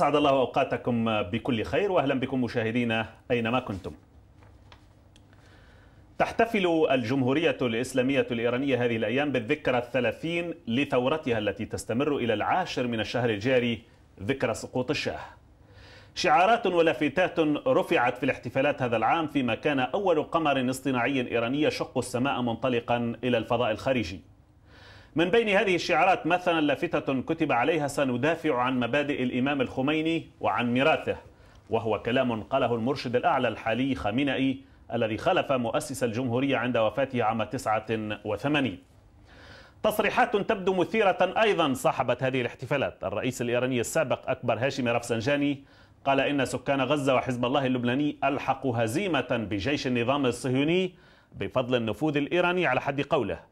أسعد الله أوقاتكم بكل خير وأهلا بكم مشاهدينا أينما كنتم تحتفل الجمهورية الإسلامية الإيرانية هذه الأيام بالذكرى الثلاثين لثورتها التي تستمر إلى العاشر من الشهر الجاري ذكرى سقوط الشاه شعارات ولافتات رفعت في الاحتفالات هذا العام فيما كان أول قمر اصطناعي إيراني يشق السماء منطلقا إلى الفضاء الخارجي من بين هذه الشعارات مثلا لافتة كتب عليها سندافع عن مبادئ الإمام الخميني وعن ميراثه وهو كلام قاله المرشد الأعلى الحالي خامنئي الذي خلف مؤسس الجمهورية عند وفاته عام 89 تصريحات تبدو مثيرة أيضا صاحبت هذه الاحتفالات الرئيس الإيراني السابق أكبر هاشمي رفسنجاني قال إن سكان غزة وحزب الله اللبناني ألحقوا هزيمة بجيش النظام الصهيوني بفضل النفوذ الإيراني على حد قوله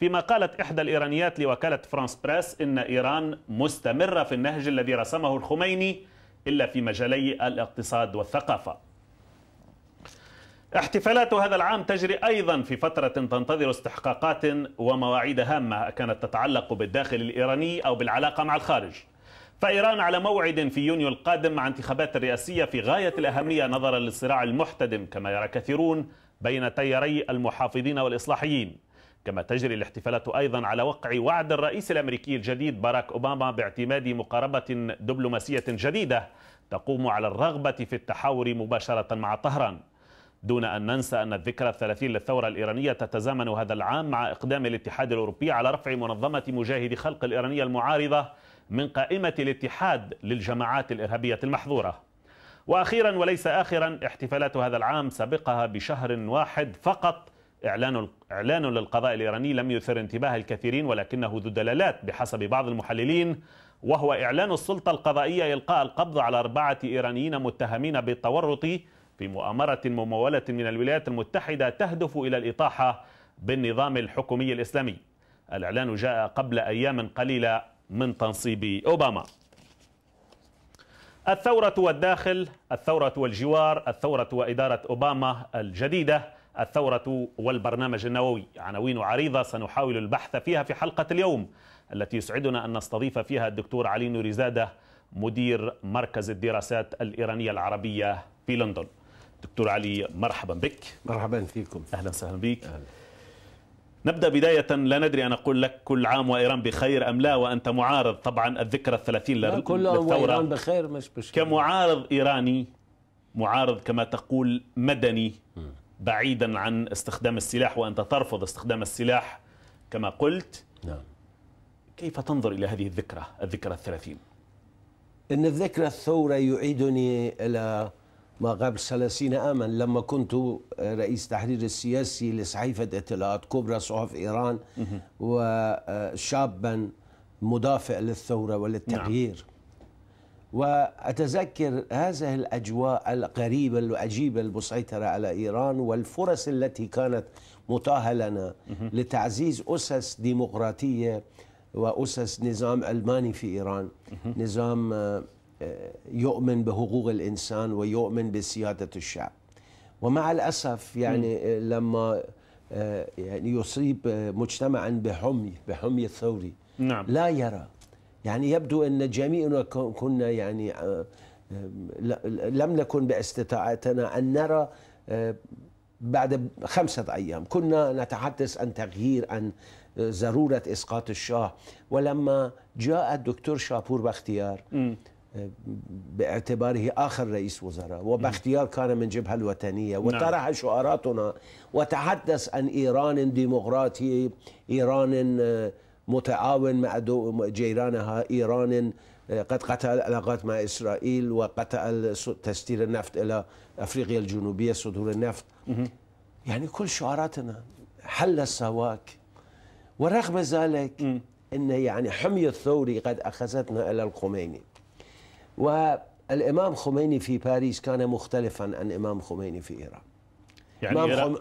فيما قالت إحدى الإيرانيات لوكالة فرانس بريس إن إيران مستمرة في النهج الذي رسمه الخميني إلا في مجالي الاقتصاد والثقافة احتفالات هذا العام تجري أيضا في فترة تنتظر استحقاقات ومواعيد هامة كانت تتعلق بالداخل الإيراني أو بالعلاقة مع الخارج فإيران على موعد في يونيو القادم مع انتخابات رئاسية في غاية الأهمية نظرا للصراع المحتدم كما يرى كثيرون بين تياري المحافظين والإصلاحيين كما تجري الاحتفالات أيضا على وقع وعد الرئيس الأمريكي الجديد باراك أوباما باعتماد مقاربة دبلوماسية جديدة تقوم على الرغبة في التحاور مباشرة مع طهران دون أن ننسى أن الذكرى الثلاثين للثورة الإيرانية تتزامن هذا العام مع إقدام الاتحاد الأوروبي على رفع منظمة مجاهد خلق الإيرانية المعارضة من قائمة الاتحاد للجماعات الإرهابية المحظورة وأخيرا وليس آخرا احتفالات هذا العام سبقها بشهر واحد فقط إعلان إعلانه للقضاء الإيراني لم يثر انتباه الكثيرين ولكنه ذو دلالات بحسب بعض المحللين وهو إعلان السلطة القضائية إلقاء القبض على أربعة إيرانيين متهمين بالتورط في مؤامرة ممولة من الولايات المتحدة تهدف إلى الإطاحة بالنظام الحكومي الإسلامي الإعلان جاء قبل أيام قليلة من تنصيب أوباما الثورة والداخل الثورة والجوار الثورة وإدارة أوباما الجديدة الثورة والبرنامج النووي عناوين عريضة سنحاول البحث فيها في حلقة اليوم التي يسعدنا أن نستضيف فيها الدكتور علي نوري زادة مدير مركز الدراسات الإيرانية العربية في لندن دكتور علي مرحبا بك مرحبا فيكم أهلا وسهلا بك أهلا. نبدأ بداية لا ندري أن أقول لك كل عام وإيران بخير أم لا وأنت معارض طبعا الذكرى الثلاثين للثورة كل عام وإيران بخير مش مشكلة كمعارض إيراني معارض كما تقول مدني بعيدا عن استخدام السلاح وأنت ترفض استخدام السلاح كما قلت نعم. كيف تنظر إلى هذه الذكرى الذكرى الثلاثين إن الذكرى الثورة يعيدني إلى ما قبل 30 عاما لما كنت رئيس تحرير السياسي لصحيفة اطلاعات كبرى صحف إيران وشابا مدافع للثورة وللتغيير نعم. وأتذكر هذه الأجواء القريبة العجيبة المسيطرة على إيران والفرص التي كانت متاحة لنا لتعزيز أسس ديمقراطية وأسس نظام ألماني في إيران نظام آه، آه، يؤمن بحقوق الإنسان ويؤمن بسيادة الشعب ومع الأسف يعني آه، لما يعني يصيب مجتمعا بحمي بحمي ثوري نعم. لا يرى يعني يبدو أن جميعنا كنا يعني آه، آه، لم نكن باستطاعتنا أن نرى آه، بعد خمسة أيام كنا نتحدث عن تغيير عن ضرورة إسقاط الشاه ولما جاء الدكتور شابور باختيار باعتباره آخر رئيس وزراء وباختيار كان من جبهة الوطنية نعم. وطرح شعاراتنا وتحدث عن إيران ديمقراطي إيران متعاون مع جيرانها إيران آه، قد قطع العلاقات مع إسرائيل وقطع تسديد النفط إلى أفريقيا الجنوبية صدور النفط يعني كل شعاراتنا حل السواك ورغم ذلك أن يعني حمية الثوري قد أخذتنا إلى الخميني والإمام خميني في باريس كان مختلفا عن إمام خميني في إيران يعني إيران, خم...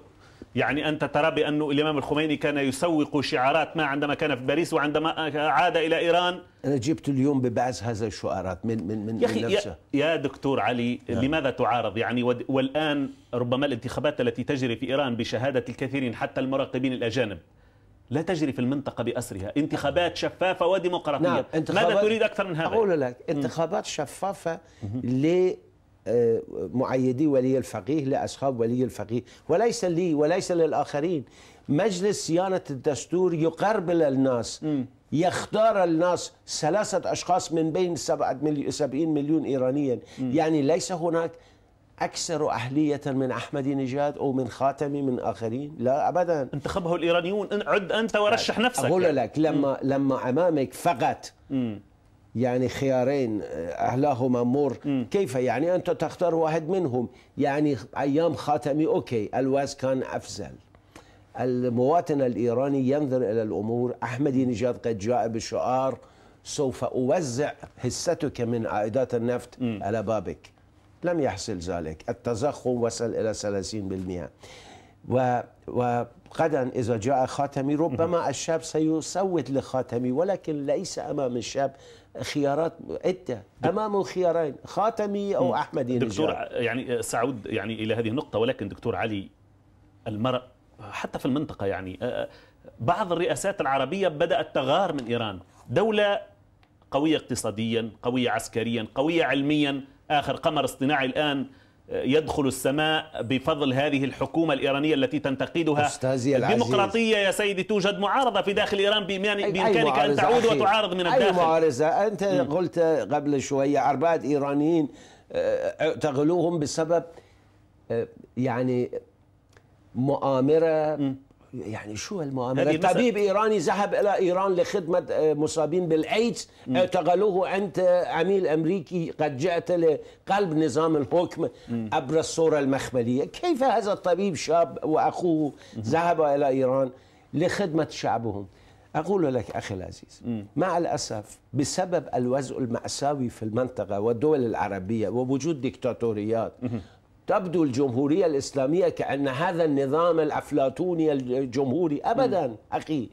يعني أنت ترى بأن الإمام الخميني كان يسوق شعارات ما عندما كان في باريس وعندما عاد إلى إيران أنا جبت اليوم ببعض هذا الشعارات من من من, يا من نفسه يا دكتور علي نعم. لماذا تعارض يعني والآن ربما الانتخابات التي تجري في إيران بشهادة الكثيرين حتى المراقبين الأجانب لا تجري في المنطقة بأسرها انتخابات شفافة وديمقراطية نعم. ماذا تريد أكثر من هذا؟ أقول لك انتخابات شفافة ل آه، معيدي ولي الفقيه لأصحاب ولي الفقيه وليس لي وليس للآخرين مجلس صيانة الدستور يقربل الناس يختار الناس ثلاثة أشخاص من بين سبعين مليون إيرانيا يعني ليس هناك أكثر أهلية من أحمد نجاد أو من خاتمي من آخرين لا أبدا انتخبه الإيرانيون عد أنت ورشح نفسك أقول لك لما, لما أمامك فقط يعني خيارين أهلاهما مر كيف يعني أنت تختار واحد منهم يعني أيام خاتمي أوكي الواز كان أفزل المواطن الإيراني ينظر إلى الأمور أحمدي نجاد قد جاء بشعار سوف أوزع حصتك من عائدات النفط م. على بابك لم يحصل ذلك التزخم وصل إلى 30% و وغدا إذا جاء خاتمي ربما الشاب سيصوت لخاتمي ولكن ليس أمام الشاب خيارات عدة امام الخيارين خاتمي أو أحمدي دكتور يعني سأعود يعني إلى هذه النقطة ولكن دكتور علي المرء حتى في المنطقة يعني بعض الرئاسات العربية بدأت تغار من إيران دولة قوية اقتصاديا قوية عسكريا قوية علميا آخر قمر اصطناعي الآن يدخل السماء بفضل هذه الحكومة الإيرانية التي تنتقدها أستاذي الديمقراطية العزيز. يا سيدي توجد معارضة في داخل إيران بإمكانك أن تعود وتعارض من الداخل أي معارضة أنت م. قلت قبل شوية أربعة إيرانيين آه، اعتقلوهم بسبب آه، يعني مؤامرة م. يعني شو المؤامرة طبيب إيراني ذهب إلى إيران لخدمة آه، مصابين بالإيدز اعتقلوه آه، أنت آه، عميل أمريكي قد جئت لقلب نظام الحكم عبر الصورة المخملية كيف هذا الطبيب شاب وأخوه ذهب إلى إيران لخدمة شعبهم أقول لك أخي العزيز مع الأسف بسبب الوضع المأساوي في المنطقة والدول العربية ووجود ديكتاتوريات تبدو الجمهورية الإسلامية كأن هذا النظام الأفلاطوني الجمهوري أبدا أخي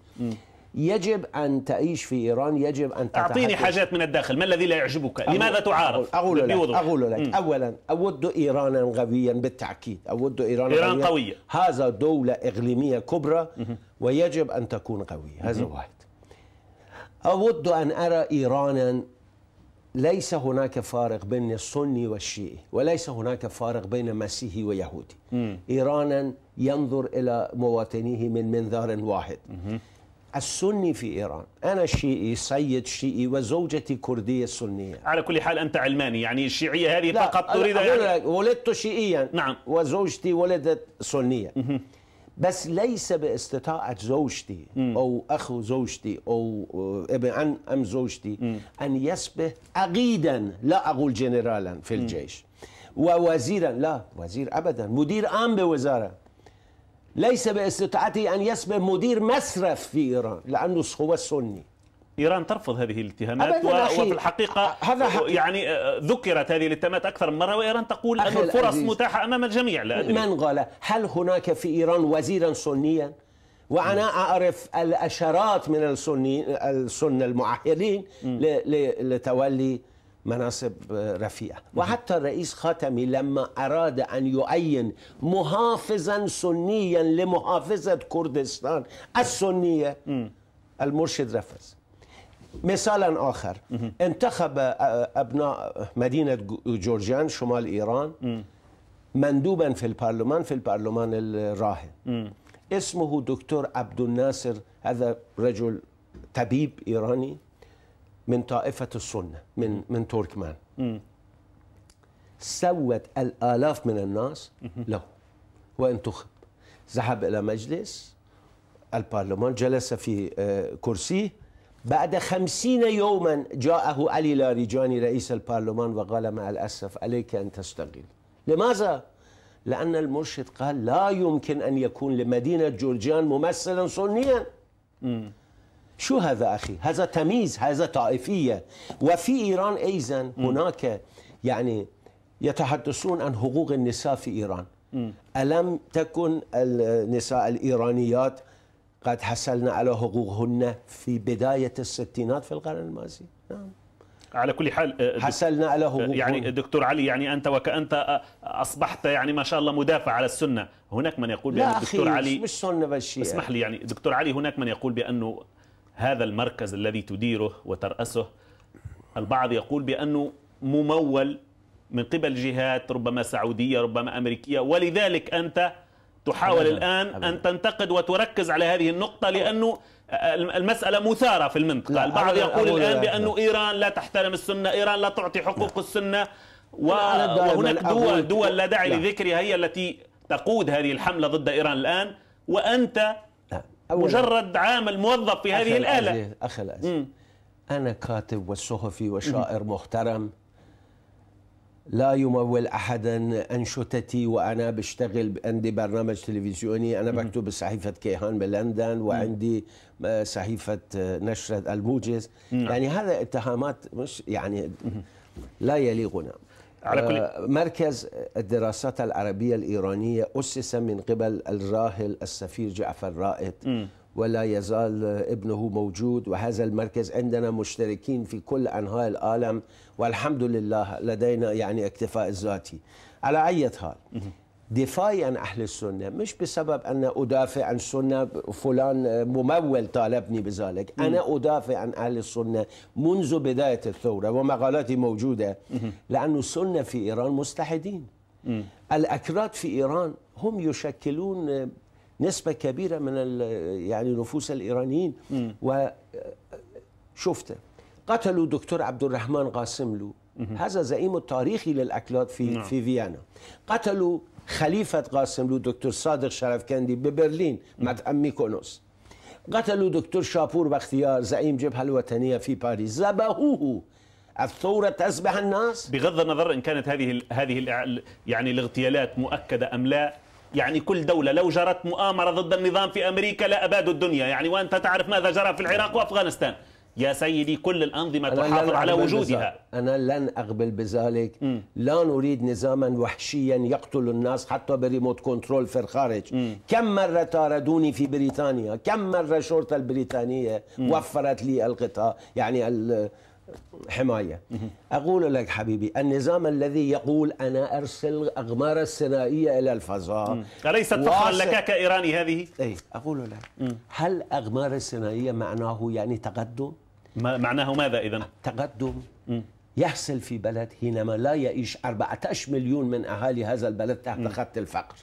يجب أن تعيش في إيران يجب أن تتحدث. أعطيني حاجات من الداخل ما الذي لا يعجبك أقول لماذا تعارض أقول لك, أقول لك. أولا أود إيرانا غبيا بالتأكيد أود إيران, إيران غبيا. قوية هذا دولة إقليمية كبرى ويجب أن تكون قوية هذا واحد أود أن أرى إيرانا ليس هناك فارق بين السني والشيعي وليس هناك فارق بين مسيحي ويهودي إيرانا ينظر إلى مواطنيه من منظار واحد مم. السني في إيران أنا شيعي سيد شيعي وزوجتي كردية سنية على كل حال أنت علماني يعني الشيعية هذه فقط تريد يعني... ولدت شيعيا نعم وزوجتي ولدت سنية مم. بس ليس باستطاعة زوجتي م. أو أخو زوجتي أو آه، ابن أم زوجتي م. أن يصبح عقيدا لا أقول جنرالا في الجيش م. ووزيرا لا وزير أبدا مدير عام بوزارة ليس باستطاعتي أن يصبح مدير مصرف في إيران لأنه هو سني ايران ترفض هذه الاتهامات و... وفي الحقيقه هذا حق... يعني آه، ذكرت هذه الاتهامات اكثر من مره وايران تقول ان الفرص العزيز. متاحه امام الجميع لا أدري. من قال هل هناك في ايران وزيرا سنيا وانا اعرف الاشارات من السني السنه المعاهدين لتولي مناصب آه، رفيعه وحتى الرئيس خاتمي لما اراد ان يعين محافظا سنيا لمحافظه كردستان السنيه المرشد رفض مثالا آخر انتخب آه، أبناء مدينة جورجيان شمال إيران مندوبا في البرلمان في البرلمان الراهن اسمه دكتور عبد الناصر هذا رجل طبيب إيراني من طائفة السنة من من تركمان سوت الآلاف من الناس له وانتخب ذهب إلى مجلس البرلمان جلس في آه، كرسيه بعد خمسين يوما جاءه علي لاريجاني رئيس البرلمان وقال مع الأسف عليك أن تستقيل لماذا؟ لأن المرشد قال لا يمكن أن يكون لمدينة جورجيان ممثلا سنيا شو هذا أخي؟ هذا تمييز هذا طائفية وفي إيران أيضا هناك يعني يتحدثون عن حقوق النساء في إيران ألم تكن النساء الإيرانيات قد حصلنا على حقوقهن في بداية الستينات في القرن الماضي نعم على كل حال آه، حصلنا على آه، حقوقهن يعني دكتور علي يعني أنت وكأنت آه، أصبحت يعني ما شاء الله مدافع على السنة هناك من يقول بأن دكتور علي مش سنة بالشيء اسمح لي يعني دكتور علي هناك من يقول بأنه هذا المركز الذي تديره وترأسه البعض يقول بأنه ممول من قبل جهات ربما سعودية ربما أمريكية ولذلك أنت تحاول أبداً. الآن أبداً. أن تنتقد وتركز على هذه النقطة لأنه المسألة مثارة في المنطقة البعض يقول الآن بأنه إيران لا تحترم السنة إيران لا تعطي حقوق لا. السنة وهناك دول, دول لا داعي لذكرها هي التي تقود هذه الحملة ضد إيران الآن وأنت مجرد عامل موظف في هذه الآلة أخي أنا كاتب وصحفي وشاعر محترم لا يمول احدا انشطتي وانا بشتغل عندي برنامج تلفزيوني انا بكتب بصحيفه كيهان بلندن وعندي آه، صحيفه آه، نشره الموجز يعني هذا اتهامات مش يعني لا يليقنا على كل آه، مركز الدراسات العربيه الايرانيه اسس من قبل الراهل السفير جعفر رائد ولا يزال ابنه موجود وهذا المركز عندنا مشتركين في كل أنحاء العالم والحمد لله لدينا يعني اكتفاء ذاتي على أي حال دفاعي عن أهل السنة مش بسبب أن أدافع عن السنة فلان ممول طالبني بذلك أنا أدافع عن أهل السنة منذ بداية الثورة ومقالاتي موجودة لانه السنة في إيران مستحدين الأكراد في إيران هم يشكلون نسبة كبيرة من يعني نفوس الإيرانيين وشفت قتلوا دكتور عبد الرحمن قاسملو هذا زعيم التاريخي للأكلاد في نعم. في فيينا قتلوا خليفة قاسملو دكتور صادق شرف كندي ببرلين مدعم ميكونوس قتلوا دكتور شابور بختيار زعيم جبهة الوطنية في باريس ذبحوه الثورة تذبح الناس بغض النظر إن كانت هذه هذه يعني الاغتيالات مؤكدة أم لا يعني كل دولة لو جرت مؤامرة ضد النظام في أمريكا لأبادوا الدنيا يعني وأنت تعرف ماذا جرى في العراق وأفغانستان يا سيدي كل الأنظمة تحافظ على وجودها أنا لن أقبل بذلك م. لا نريد نظاما وحشيا يقتل الناس حتى بريموت كنترول في الخارج م. كم مرة طاردوني في بريطانيا كم مرة الشرطة البريطانية م. وفرت لي الغطاء يعني ال حماية أقول لك حبيبي النظام الذي يقول أنا أرسل اغمار السنائية إلى الفضاء أليست فخرا لك كإيراني هذه؟ أي أقول لك هل اغمار السنائية معناه يعني تقدم؟ ما معناه ماذا إذا؟ تقدم يحصل في بلد حينما لا يعيش 14 مليون من أهالي هذا البلد تحت خط الفقر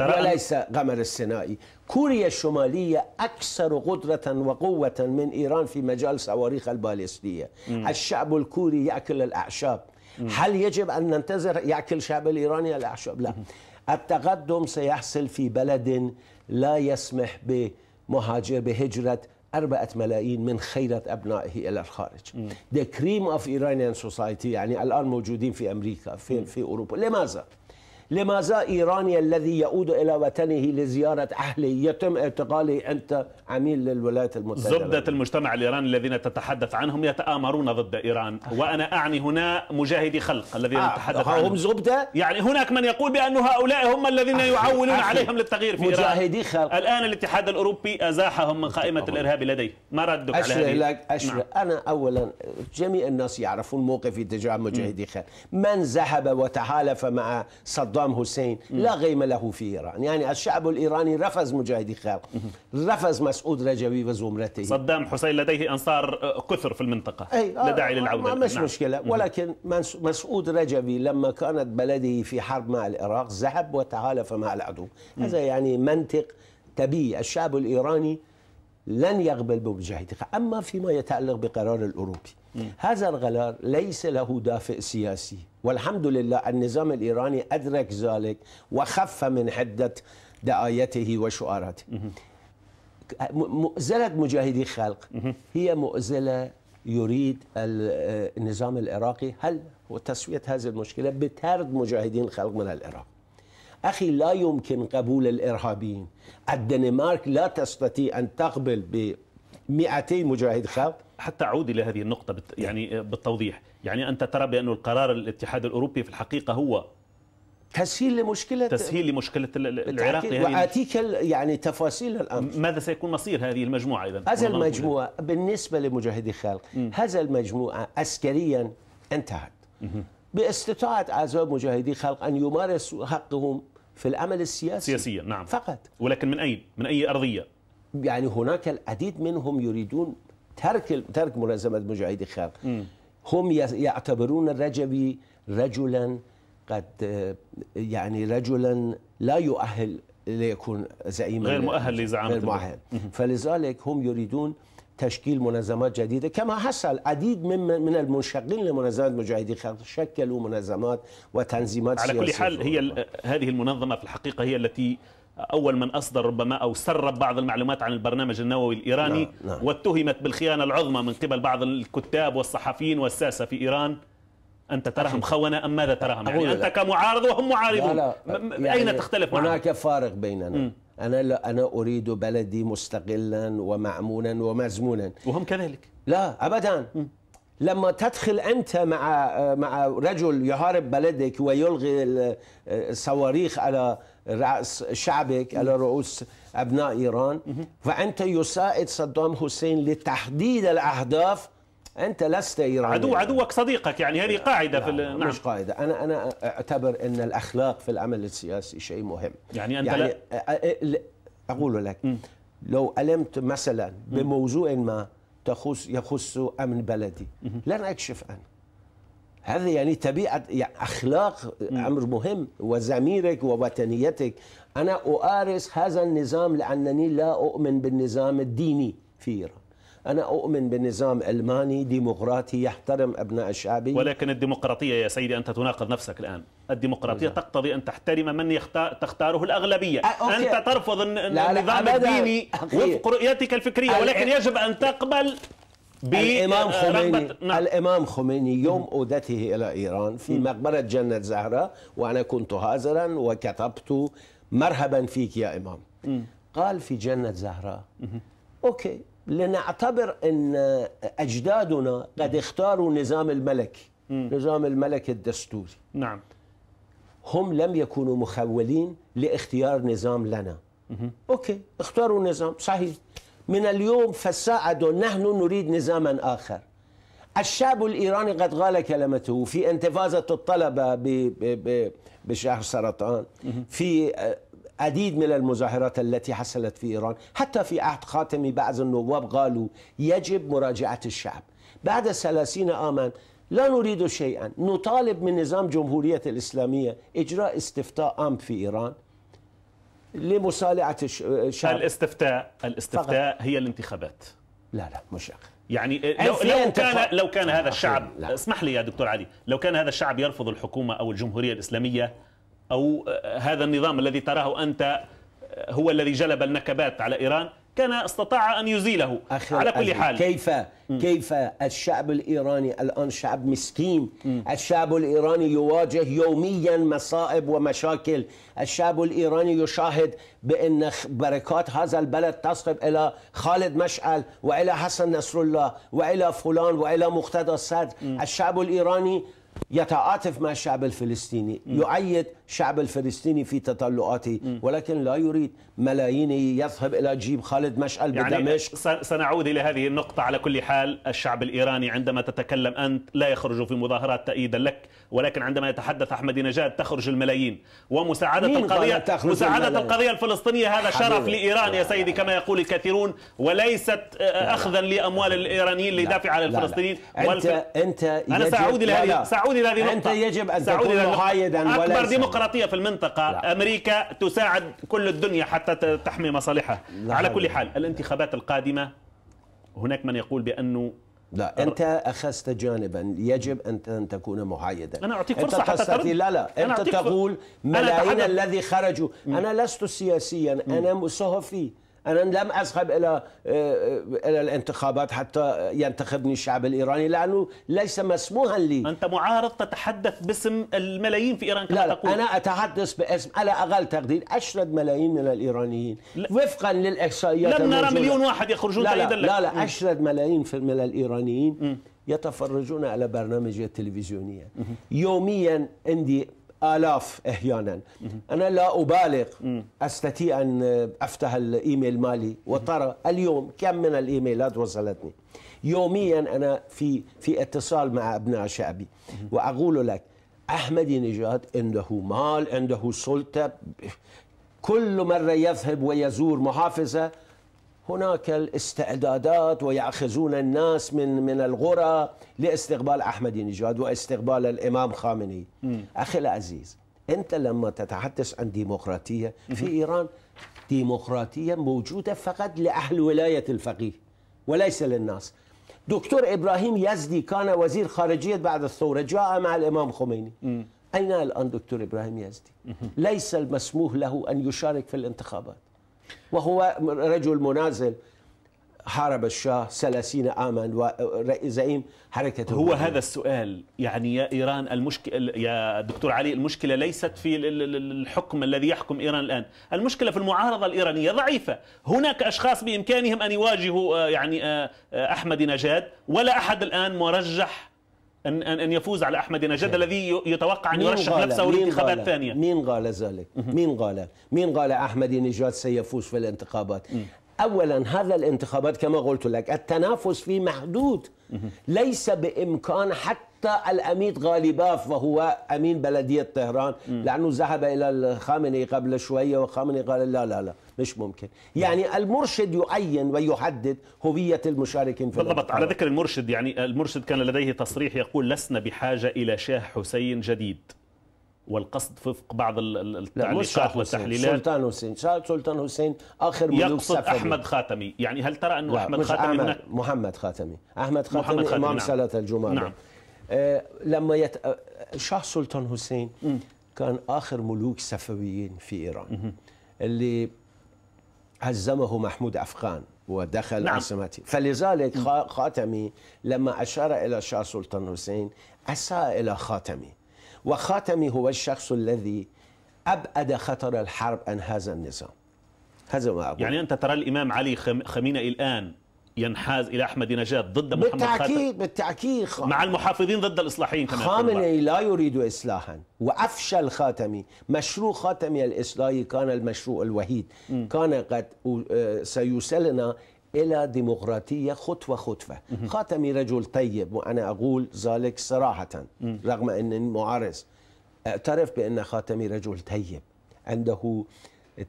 وليس قمر السنائي كوريا الشمالية أكثر قدرة وقوة من إيران في مجال صواريخ البالستية مم. الشعب الكوري يأكل الأعشاب مم. هل يجب أن ننتظر يأكل الشعب الإيراني الأعشاب؟ لا مم. التقدم سيحصل في بلد لا يسمح بمهاجر بهجرة أربعة ملايين من خيرة أبنائه إلى الخارج م. The cream of Iranian society يعني الآن موجودين في أمريكا في, في أوروبا لماذا؟ لماذا إيرانيا الذي يعود إلى وطنه لزيارة أهله يتم اعتقاله أنت عميل للولايات المتحدة زبدة المجتمع الإيراني الذين تتحدث عنهم يتآمرون ضد إيران وأنا أعني هنا مجاهدي خلق الذين آه نتحدث عنهم هم زبدة؟ يعني هناك من يقول بأن هؤلاء هم الذين يعولون عليهم للتغيير في مجاهدي إيران مجاهدي خلق الآن الاتحاد الأوروبي أزاحهم من قائمة الإرهاب لديه ما ردك على هذه؟ لك نعم. أشرح نعم. أنا أولا جميع الناس يعرفون موقفي تجاه مجاهدي خلق من ذهب وتحالف مع صدام صدام حسين لا قيمة له في إيران يعني الشعب الإيراني رفض مجاهدي خلق رفض مسعود رجبي وزمرته صدام حسين لديه أنصار آه، كثر في المنطقة أي لا داعي آه، للعودة مش نعم. مشكلة ولكن مسعود رجبي لما كانت بلده في حرب مع العراق ذهب وتحالف مع العدو هذا يعني منطق طبيعي الشعب الإيراني لن يقبل بمجاهدي خلق أما فيما يتعلق بقرار الأوروبي هذا القرار ليس له دافع سياسي والحمد لله النظام الإيراني أدرك ذلك وخف من حدة دعايته وشعاراته مؤزلة مجاهدي خلق هي مؤزلة يريد النظام العراقي هل وتسوية هذه المشكلة بطرد مجاهدين الخلق من العراق أخي لا يمكن قبول الإرهابيين الدنمارك لا تستطيع أن تقبل ب 200 مجاهد خلق حتى أعود إلى هذه النقطة بت إيه. يعني آه، بالتوضيح يعني أنت ترى بأن القرار الاتحاد الأوروبي في الحقيقة هو تسهيل لمشكلة تسهيل لمشكلة العراق وآتيك يعني تفاصيل الأمر ماذا سيكون مصير هذه المجموعة إذا هذا المجموعة بالنسبة لمجاهدي خالق هذا المجموعة عسكريا انتهت باستطاعة أعزاء مجاهدي خلق أن يمارسوا حقهم في العمل السياسي سياسيا نعم فقط ولكن من أين؟ من أي أرضية؟ يعني هناك العديد منهم يريدون ترك ترك منظمه مجاهدي خلق هم يعتبرون الرجبي رجلا قد يعني رجلا لا يؤهل ليكون زعيما غير مؤهل لزعامه غير مؤهل فلذلك هم يريدون تشكيل منظمات جديده كما حصل عديد من من المنشقين لمنظمه مجاهدي خلق شكلوا منظمات وتنظيمات على كل حال هي هذه المنظمه في الحقيقه هي التي أول من أصدر ربما أو سرب بعض المعلومات عن البرنامج النووي الإيراني نعم. نعم. واتهمت بالخيانة العظمى من قبل بعض الكتاب والصحفيين والساسة في إيران أنت تراهم خونة أم ماذا تراهم يعني أنت كمعارض وهم معارضون لا لا. يعني أين تختلف معهم هناك فارق بيننا م. أنا لا أنا أريد بلدي مستقلا ومعمونا ومزمونا وهم كذلك لا أبدا م. لما تدخل أنت مع مع رجل يهارب بلدك ويلغي الصواريخ على رأس شعبك على رؤوس أبناء إيران فأنت يساعد صدام حسين لتحديد الأهداف أنت لست إيراني عدو عدوك صديقك يعني هذه قاعدة لا في لا نعم. مش قاعدة أنا أنا أعتبر أن الأخلاق في العمل السياسي شيء مهم يعني أنت يعني لا... أقول لك م. لو علمت مثلا بموضوع ما تخص يخص أمن بلدي لن أكشف عنه هذا يعني طبيعة يعني أخلاق أمر مهم وزميرك ووطنيتك أنا أؤارس هذا النظام لأنني لا أؤمن بالنظام الديني في إيران أنا أؤمن بنظام ألماني ديمقراطي يحترم أبناء الشعب ولكن الديمقراطية يا سيدي أنت تناقض نفسك الآن الديمقراطية وزا. نعم. تقتضي أن تحترم من يختار تختاره الأغلبية أوكي. أنت ترفض النظام لا لا الديني وفق رؤيتك الفكرية ولكن يجب أن تقبل الامام آه، خميني نعم. الامام خميني يوم عودته الى ايران في مقبره جنه زهره وانا كنت حاضرا وكتبت مرحبا فيك يا امام قال في جنه زهره اوكي لنعتبر ان اجدادنا قد اختاروا نظام الملك نظام الملك الدستوري نعم هم لم يكونوا مخولين لاختيار نظام لنا اوكي اختاروا نظام صحيح من اليوم فساعدوا نحن نريد نظاما آخر الشعب الإيراني قد قال كلمته في انتفاضة الطلبة بشهر سرطان في آه، عديد من المظاهرات التي حصلت في إيران حتى في عهد خاتمي بعض النواب قالوا يجب مراجعة الشعب بعد ثلاثين عاما لا نريد شيئا نطالب من نظام جمهورية الإسلامية إجراء استفتاء عام في إيران لمصالعة الشعب الاستفتاء الاستفتاء فقط. هي الانتخابات لا لا مش أخي. يعني إيه، لو, لو كان لو كان هذا الشعب لا. اسمح لي يا دكتور علي لو كان هذا الشعب يرفض الحكومه او الجمهوريه الاسلاميه او آه، هذا النظام الذي تراه انت آه، هو الذي جلب النكبات على ايران كان استطاع أن يزيله أخير على كل حال كيف م. كيف الشعب الإيراني الآن شعب مسكين م. الشعب الإيراني يواجه يوميا مصائب ومشاكل الشعب الإيراني يشاهد بأن بركات هذا البلد تصب إلى خالد مشعل وإلى حسن نصر الله وإلى فلان وإلى مقتدى الصدر الشعب الإيراني يتعاطف مع الشعب الفلسطيني م. يؤيد الشعب الفلسطيني في تطلعاته ولكن لا يريد ملايين يذهب إلى جيب خالد مشعل يعني بدمشق سنعود إلى هذه النقطة على كل حال الشعب الإيراني عندما تتكلم أنت لا يخرج في مظاهرات تأييدا لك ولكن عندما يتحدث نجاد تخرج الملايين ومساعدة القضية مساعدة الملايين. القضية الفلسطينية هذا شرف لإيران يا سيدي كما يقول الكثيرون وليست آه، أخذا لأموال الإيرانيين لدافع عن الفلسطينيين أنت أنت أنا سأعود إلى هذه سأعود إلى هذه النقطة أنت يجب أن تكون محايدا أكبر ديمقراطية ديمقراطيه في المنطقه لا. امريكا تساعد كل الدنيا حتى تحمي مصالحها على كل حال الانتخابات القادمه هناك من يقول بانه لا انت اخذت جانبا يجب ان تكون محايدا انا اعطيك فرصه انت حتى ترد لا لا انت تقول ملايين الذي خرجوا انا لست سياسيا انا صحفي أنا لم أذهب إلى آه، إلى الانتخابات حتى ينتخبني الشعب الإيراني لأنه ليس مسموحا لي أنت معارض تتحدث باسم الملايين في إيران كما لا, لا تقول أنا أتحدث باسم على أقل تقدير 10 ملايين من الإيرانيين لا وفقا للإحصائيات لم نرى مليون واحد يخرجون لا لا, لا, لا 10 ملايين من الإيرانيين م. يتفرجون على برنامجي التلفزيونية يوميا عندي آلاف أحيانا أنا لا أبالغ أستطيع أن أفتح الإيميل مالي وترى اليوم كم من الإيميلات وصلتني يوميا أنا في في اتصال مع أبناء شعبي وأقول لك أحمد نجاد عنده مال عنده سلطة كل مرة يذهب ويزور محافظة هناك الاستعدادات ويأخذون الناس من من الغرى لاستقبال احمد نجاد واستقبال الإمام خامنئي أخي العزيز أنت لما تتحدث عن ديمقراطية في إيران ديمقراطية موجودة فقط لأهل ولاية الفقيه وليس للناس دكتور إبراهيم يزدي كان وزير خارجية بعد الثورة جاء مع الإمام خميني أين الآن دكتور إبراهيم يزدي ليس المسموح له أن يشارك في الانتخابات وهو رجل منازل حارب الشاه 30 عاما زعيم حركة هو هذا السؤال يعني يا إيران المشكلة يا دكتور علي المشكلة ليست في الحكم الذي يحكم إيران الآن المشكلة في المعارضة الإيرانية ضعيفة هناك أشخاص بإمكانهم أن يواجهوا آه، يعني آه، آه، أحمد نجاد ولا أحد الآن مرجح أن, أن ان يفوز على احمد أحمدينجاد الذي يتوقع أن يرشح نفسه للانتخابات الثانيه مين قال ذلك؟ مين قال؟ مين قال أحمدينجاد احمد سيفوز في الانتخابات؟ اولا هذا الانتخابات كما قلت لك التنافس فيه محدود ليس بامكان حتى حتى الأمين غالباف وهو أمين بلدية طهران لأنه ذهب إلى الخامنئي قبل شوية وخامنئي قال لا لا لا مش ممكن نعم. يعني المرشد يعين ويحدد هوية المشاركين في بالضبط على ذكر المرشد يعني المرشد كان لديه تصريح يقول لسنا بحاجة إلى شاه حسين جديد والقصد وفق بعض التعليقات والتحليلات سلطان حسين سلطان حسين اخر ملوك يقصد سفري. احمد خاتمي يعني هل ترى انه احمد خاتمي هناك محمد خاتمي احمد خاتمي, محمد خاتمي امام نعم. صلاه الجمعه نعم. آه، لما يت... آه، شاه سلطان حسين كان آخر ملوك صفويين في إيران اللي هزمه محمود أفغان ودخل نعم. عاصمته فلذلك خاتمي لما أشار إلى شاه سلطان حسين أساء إلى خاتمي وخاتمي هو الشخص الذي أبعد خطر الحرب عن هذا النظام هذا ما أقول يعني أنت ترى الإمام علي خمينة الآن ينحاز الى احمد نجاد ضد محمد بالتاكيد خاتم بالتاكيد خامن. مع المحافظين ضد الاصلاحيين كما خامنئي لا يريد اصلاحا وافشل خاتمي مشروع خاتمي الاصلاحي كان المشروع الوحيد م. كان قد آه، سيوصلنا الى ديمقراطيه خطوه خطوه م. خاتمي رجل طيب وانا اقول ذلك صراحه م. رغم انني معارض اعترف بان خاتمي رجل طيب عنده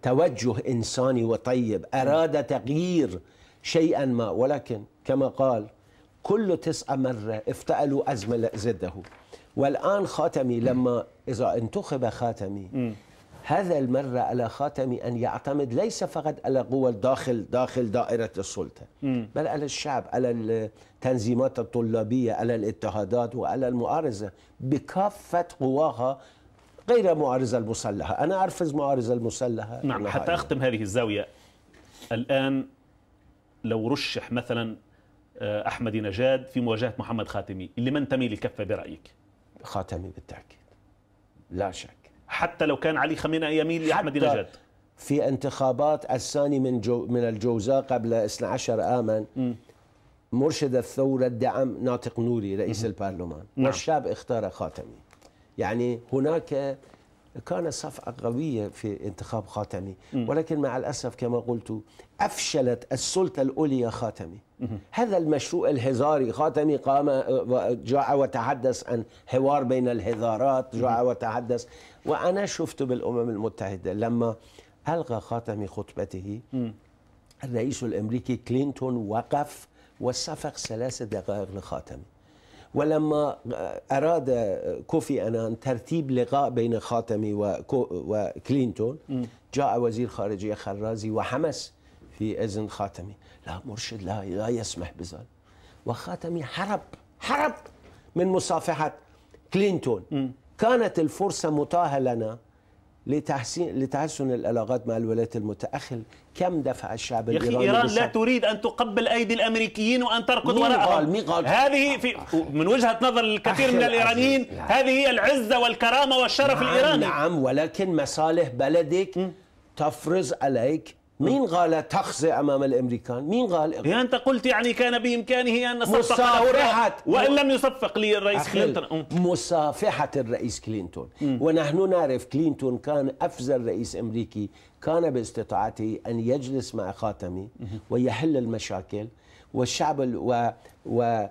توجه انساني وطيب اراد تغيير شيئا ما ولكن كما قال كل تسعة مرة افتألوا أزمة ضده والآن خاتمي لما إذا انتخب خاتمي هذا المرة على خاتمي أن يعتمد ليس فقط على قوى داخل داخل دائرة السلطة بل على الشعب على التنظيمات الطلابية على الاضطهادات وعلى المعارضة بكافة قواها غير المعارضة المسلحة أنا أرفض المعارضة المسلحة نعم حتى أختم هذه الزاوية الآن لو رشح مثلا آه، احمد نجاد في مواجهه محمد خاتمي اللي منتمي لكفه برايك خاتمي بالتاكيد لا شك حتى لو كان علي خمينه يميل لاحمد نجاد في انتخابات الثاني من جو من الجوزاء قبل 12 عاما مرشد الثوره دعم ناطق نوري رئيس البرلمان نعم. والشاب اختار خاتمي يعني هناك كان صفعة قوية في انتخاب خاتمي ولكن مع الأسف كما قلت أفشلت السلطة الاولى خاتمي هذا المشروع الهزاري خاتمي قام جاء وتحدث عن حوار بين الهزارات جاء وتحدث وأنا شفت بالأمم المتحدة لما ألغى خاتمي خطبته الرئيس الأمريكي كلينتون وقف وصفق ثلاث دقائق لخاتمي ولما آه، أراد آه، كوفي أنان ترتيب لقاء بين خاتمي وكلينتون جاء وزير خارجية خرازي وحمس في إذن خاتمي لا مرشد لا, لا يسمح بذلك وخاتمي هرب هرب من مصافحة كلينتون كانت الفرصة متاهة لنا لتحسين لتحسن العلاقات مع الولايات المتأخرة كم دفع الشعب يا الايراني ايران لا تريد ان تقبل ايدي الامريكيين وان تركض وراءهم هذه في من وجهه نظر الكثير من الايرانيين نعم. هذه هي العزه والكرامه والشرف نعم الايراني نعم ولكن مصالح بلدك تفرض عليك مين قال تخزي امام الامريكان؟ مين قال؟ إيه انت قلت يعني كان بامكانه ان صفق وان لم يصفق للرئيس كلينتون مصافحه الرئيس كلينتون م. ونحن نعرف كلينتون كان افزل رئيس امريكي كان باستطاعته ان يجلس مع خاتمي ويحل المشاكل والشعب و, و...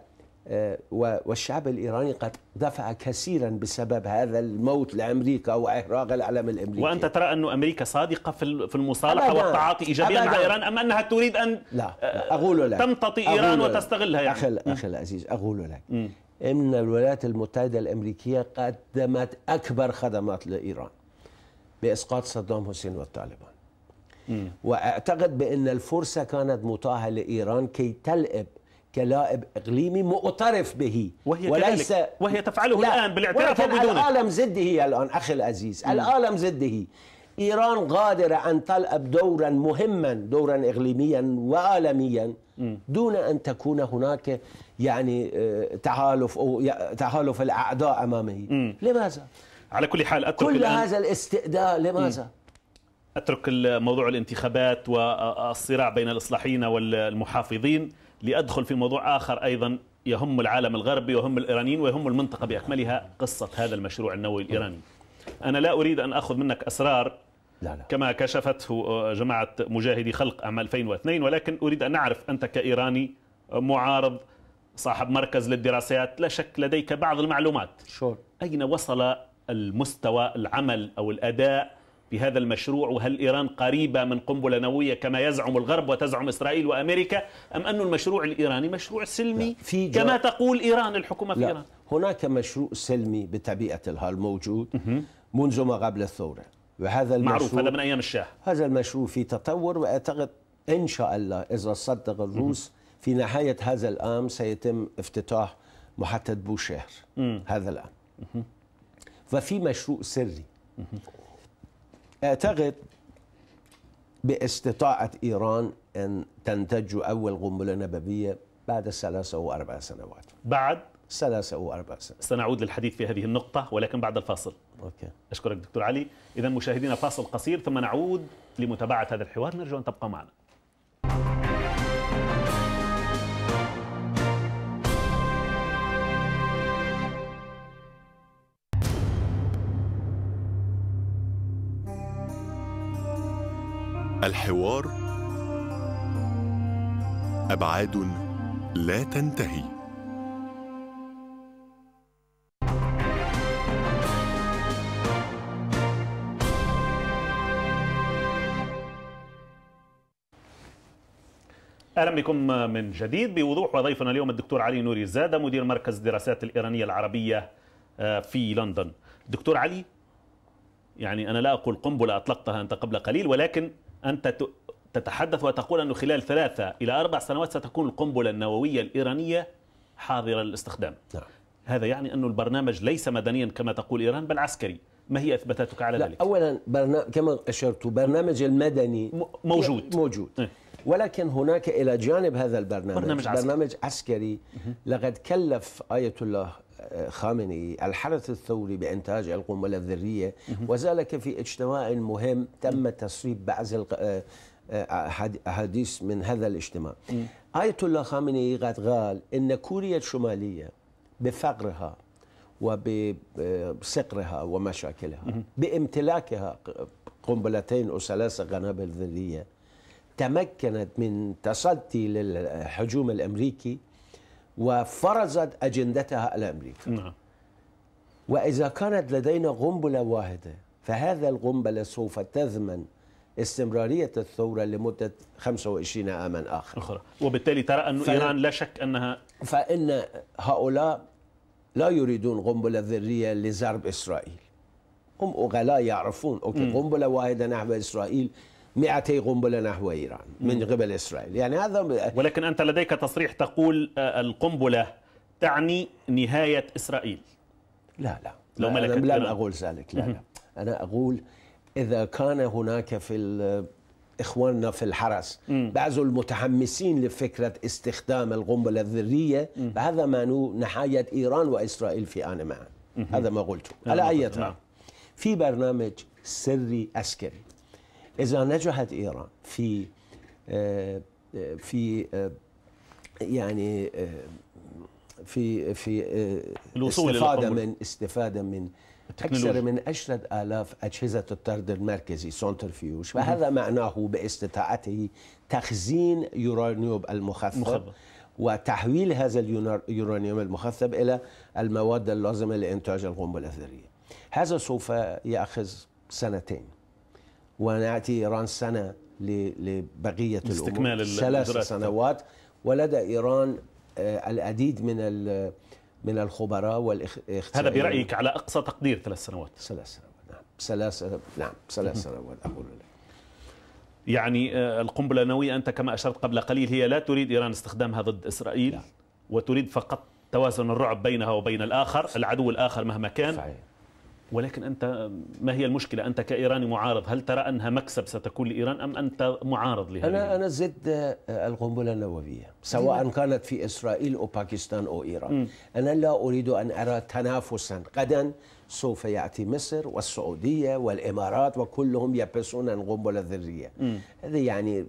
آه، والشعب الإيراني قد دفع كثيرا بسبب هذا الموت لأمريكا وإحراق العلم الأمريكي وأنت ترى أن أمريكا صادقة في المصالحة والتعاطي إيجابيا مع إيران أم أنها تريد أن لا أقول لك تمتطي إيران لك. وتستغلها يعني أخي أخي العزيز أقول لك م. إن الولايات المتحدة الأمريكية قدمت أكبر خدمات لإيران بإسقاط صدام حسين والطالبان م. وأعتقد بأن الفرصة كانت متاحة لإيران كي تلعب كلاعب اقليمي معترف به وهي وليس كذلك. وهي تفعله لا. الان بالاعتراف بدونه العالم ضده الان اخي العزيز العالم ضده ايران قادره ان تلعب دورا مهما دورا اقليميا وعالميا دون ان تكون هناك يعني آه، تحالف او تحالف الاعداء امامه لماذا على كل حال اترك كل الآن. هذا الاستئداء لماذا اترك موضوع الانتخابات والصراع بين الاصلاحيين والمحافظين لأدخل في موضوع آخر أيضا يهم العالم الغربي ويهم الإيرانيين ويهم المنطقة بأكملها قصة هذا المشروع النووي الإيراني أنا لا أريد أن أخذ منك أسرار لا لا. كما كشفته آه، جماعة مجاهدي خلق عام 2002 ولكن أريد أن أعرف أنت كإيراني معارض صاحب مركز للدراسات لا شك لديك بعض المعلومات شور. أين وصل المستوى العمل أو الأداء بهذا المشروع وهل إيران قريبة من قنبلة نووية كما يزعم الغرب وتزعم إسرائيل وأمريكا أم أن المشروع الإيراني مشروع سلمي في كما تقول إيران الحكومة في لا. إيران هناك مشروع سلمي بطبيعة الحال موجود منذ ما قبل الثورة وهذا المشروع معروف هذا من أيام الشاه هذا المشروع في تطور وأعتقد إن شاء الله إذا صدق الروس في نهاية هذا العام سيتم افتتاح محطة بوشهر هذا العام وفي مشروع سري أعتقد باستطاعة إيران أن تنتج أول قنبلة نبويه بعد ثلاثة وأربع سنوات بعد ثلاثة وأربع سنوات سنعود للحديث في هذه النقطة ولكن بعد الفاصل أوكي. أشكرك دكتور علي إذا مشاهدينا فاصل قصير ثم نعود لمتابعة هذا الحوار نرجو أن تبقى معنا الحوار ابعاد لا تنتهي اهلا بكم من جديد بوضوح وضيفنا اليوم الدكتور علي نوري زاده مدير مركز الدراسات الايرانيه العربيه آه، في لندن دكتور علي يعني انا لا اقول قنبله اطلقتها انت قبل قليل ولكن أنت تتحدث وتقول أنه خلال ثلاثة إلى أربع سنوات ستكون القنبلة النووية الإيرانية حاضرة للاستخدام نعم. هذا يعني أن البرنامج ليس مدنيا كما تقول إيران بل عسكري ما هي اثباتاتك على لا ذلك؟ اولا برنا... كما اشرت برنامج المدني موجود موجود إيه؟ ولكن هناك الى جانب هذا البرنامج برنامج عسكري, برنامج عسكري لقد كلف ايه الله خامنئي الحرث الثوري بإنتاج القنبلة الذرية وذلك في اجتماع مهم تم تسريب بعض آه، آه، أحاديث من هذا الاجتماع آية الله خامنئي قد قال إن كوريا الشمالية بفقرها وبصقرها ومشاكلها بامتلاكها قنبلتين أو ثلاثة قنابل ذرية تمكنت من تصدي للهجوم الأمريكي وفرزت أجندتها على أمريكا نعم. وإذا كانت لدينا قنبلة واحدة فهذا القنبلة سوف تضمن استمرارية الثورة لمدة 25 عاما آخر أخرى وبالتالي ترى أن ف... إيران لا شك أنها فإن هؤلاء لا يريدون قنبلة ذرية لضرب إسرائيل هم أغلاء يعرفون أوكي قنبلة واحدة نحو إسرائيل 200 قنبله نحو ايران من قبل اسرائيل يعني هذا ولكن انت لديك تصريح تقول آه، القنبله تعني نهايه اسرائيل لا لا لو ملكت أنا اقول ذلك لا لا انا اقول اذا كان هناك في اخواننا في الحرس بعض المتحمسين لفكره استخدام القنبله الذريه هذا ما نهايه ايران واسرائيل في ان معا هذا ما قلته على اي نعم. في برنامج سري عسكري إذا نجحت إيران في في يعني في في الوصول استفاده من استفاده من اكثر من 10000 اجهزه الطرد المركزي سنترفيوج فهذا معناه باستطاعته تخزين يورانيوم المخفف مخبر. وتحويل هذا اليورانيوم المخثب الى المواد اللازمه لانتاج القنبله الذريه هذا سوف ياخذ سنتين ونأتي إيران سنة لبقية الأمور ثلاث سنوات ولدى إيران آه، العديد من من الخبراء والاخ هذا برأيك على أقصى تقدير ثلاث سنوات ثلاث سنوات نعم ثلاث نعم ثلاث سنوات أقول لك يعني آه، القنبلة النووية أنت كما أشرت قبل قليل هي لا تريد إيران استخدامها ضد إسرائيل لا. وتريد فقط توازن الرعب بينها وبين الآخر العدو الآخر مهما كان صحيح. ولكن أنت ما هي المشكلة أنت كإيراني معارض هل ترى أنها مكسب ستكون لإيران أم أنت معارض لها أنا أنا ضد آه، القنبلة النووية سواء كانت في إسرائيل أو باكستان أو إيران م. أنا لا أريد أن أرى تنافسا غدا سوف يأتي مصر والسعودية والإمارات وكلهم يبثون القنبلة الذرية هذا يعني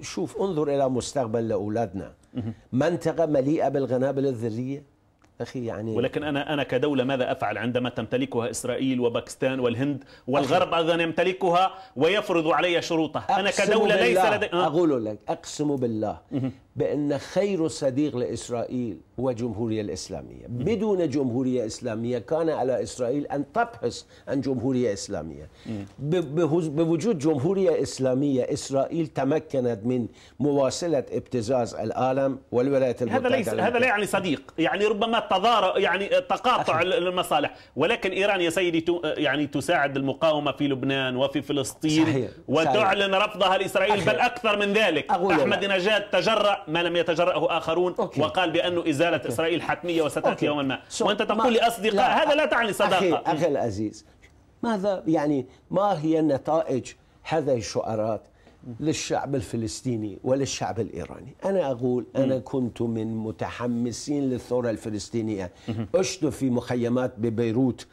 شوف انظر إلى مستقبل لأولادنا منطقة مليئة بالقنابل الذرية أخي يعني ولكن أنا أنا كدولة ماذا أفعل عندما تمتلكها إسرائيل وباكستان والهند والغرب أيضا يمتلكها ويفرض علي شروطه أنا كدولة ليس لدي أه؟ أقول لك أقسم بالله بأن خير صديق لإسرائيل هو الجمهورية الإسلامية بدون جمهورية إسلامية كان على إسرائيل أن تبحث عن جمهورية إسلامية بوجود جمهورية إسلامية إسرائيل تمكنت من مواصلة ابتزاز العالم والولايات المتحدة هذا ليس هذا لا يعني صديق يعني ربما تضار يعني تقاطع أخير. المصالح ولكن إيران يا سيدي يعني تساعد المقاومة في لبنان وفي فلسطين صحيح. وتعلن صحيح. رفضها لإسرائيل أخير. بل أكثر من ذلك أحمد نجاد تجرأ ما لم يتجرأه آخرون أوكي. وقال بأنه إزالة أوكي. إسرائيل حتمية وستأتي أوكي. يوما ما so وأنت تقول لأصدقاء لا. هذا لا تعني صداقة أخي, أخي العزيز ماذا يعني ما هي نتائج هذه الشعارات للشعب الفلسطيني وللشعب الإيراني أنا أقول أنا كنت من متحمسين للثورة الفلسطينية عشت في مخيمات ببيروت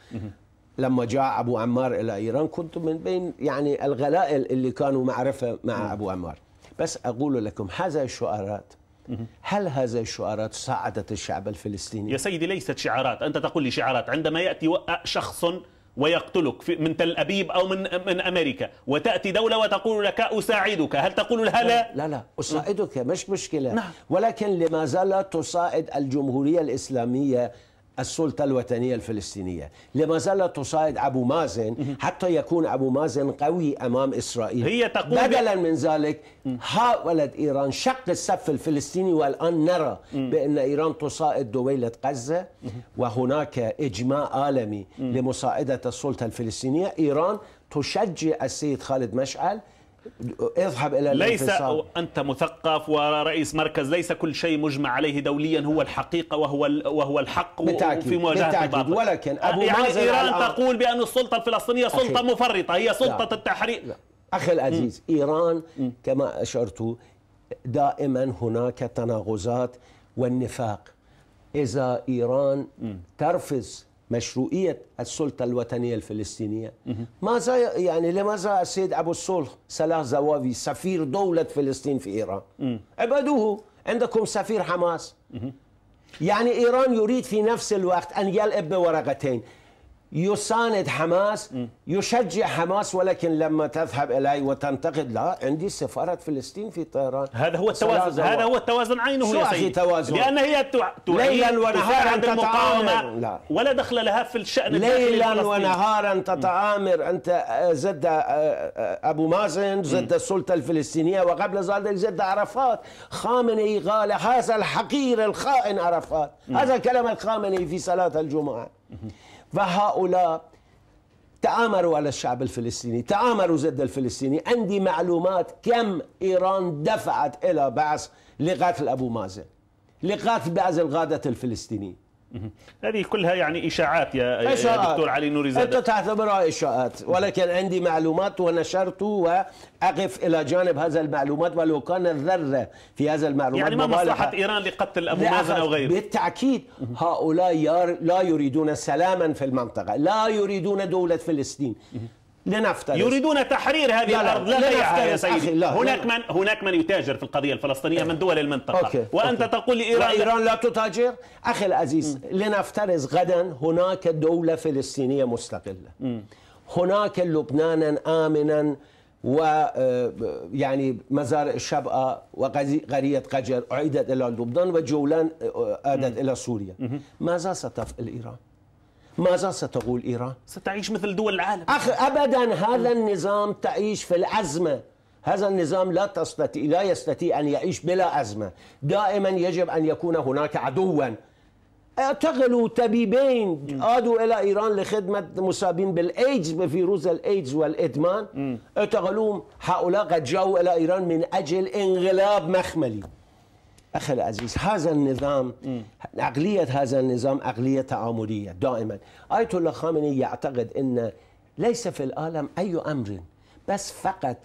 لما جاء أبو عمار إلى إيران كنت من بين يعني الغلائل اللي كانوا معرفة مع أبو عمار بس أقول لكم هذه الشعارات هل هذه الشعارات ساعدت الشعب الفلسطيني؟ يا سيدي ليست شعارات أنت تقول لي شعارات عندما يأتي شخص ويقتلك من تل أبيب أو من من أمريكا وتأتي دولة وتقول لك أساعدك هل تقول لها لا؟ لا لا أساعدك مش مشكلة نعم. ولكن لماذا لا تساعد الجمهورية الإسلامية السلطة الوطنية الفلسطينية لماذا لا تساعد أبو مازن حتى يكون أبو مازن قوي أمام إسرائيل هي تقول بدلا من ذلك حاولت إيران شق السف الفلسطيني والآن نرى بأن إيران تساعد دولة غزة وهناك إجماع عالمي لمساعدة السلطة الفلسطينية إيران تشجع السيد خالد مشعل اذهب الى ليس انت مثقف ورئيس مركز ليس كل شيء مجمع عليه دوليا هو الحقيقه وهو وهو الحق في مواجهه بالتأكيد الباطل ولكن ابو يعني مازن ايران تقول بان السلطه الفلسطينيه سلطه أخي. مفرطه هي سلطه لا. التحرير لا. اخي العزيز م. ايران م. كما اشرت دائما هناك تناقضات والنفاق اذا ايران م. ترفض مشروعية السلطة الوطنية الفلسطينية ماذا يعني لماذا السيد أبو الصلح صلاح زواوي سفير دولة فلسطين في إيران ابعدوه عندكم سفير حماس يعني إيران يريد في نفس الوقت أن يلعب بورقتين يساند حماس يشجع حماس ولكن لما تذهب الي وتنتقد لا عندي سفاره فلسطين في طهران هذا هو التوازن هذا هو التوازن عينه شو يا سيدي توازن لان هي ليلا ونهارا تتعامل لا. ولا دخل لها في الشان ليلا ونهارا تتآمر انت ضد آه، آه، آه، ابو مازن ضد السلطه الفلسطينيه وقبل ذلك ضد عرفات خامنئي قال هذا الحقير الخائن عرفات هذا كلام الخامنئي في صلاه الجمعه فهؤلاء تآمروا على الشعب الفلسطيني تآمروا ضد الفلسطيني عندي معلومات كم إيران دفعت إلى بعث لقتل أبو مازن لقتل بعض القادة الفلسطينيين هذه كلها يعني إشاعات يا, إشاعات. يا دكتور علي نوري زادة أنت تعتبرها إشاعات ولكن عندي معلومات ونشرت وأقف إلى جانب هذا المعلومات ولو كان الذرة في هذا المعلومات يعني ما مصلحة إيران لقتل أبو مازن أو غيره بالتأكيد هؤلاء لا يريدون سلاما في المنطقة لا يريدون دولة فلسطين لنفترض يريدون تحرير هذه لا الارض لا, لا, لا يا سيدي لا هناك من هناك من يتاجر في القضيه الفلسطينيه من دول المنطقه أوكي. وانت أوكي. تقول لايران ايران لا تتاجر اخي العزيز لنفترض غدا هناك دوله فلسطينيه مستقله هناك لبنانا امنا و آه، يعني مزارع الشبقة وقرية قجر أعيدت إلى لبنان وجولان أعادت آه، آه، إلى سوريا ماذا ستفعل إيران؟ ماذا ستقول إيران؟ ستعيش مثل دول العالم أخ أبدا هذا النظام تعيش في الأزمة هذا النظام لا تستطيع لا يستطيع أن يعيش بلا أزمة دائما يجب أن يكون هناك عدوا اعتقلوا طبيبين عادوا الى ايران لخدمه مصابين بالايدز بفيروس الايدز والادمان اعتقلوهم هؤلاء قد جاءوا الى ايران من اجل انقلاب مخملي أخي العزيز هذا النظام عقلية هذا النظام عقلية تعاملية دائما آية الله خامنئي يعتقد أن ليس في العالم أي أمر بس فقط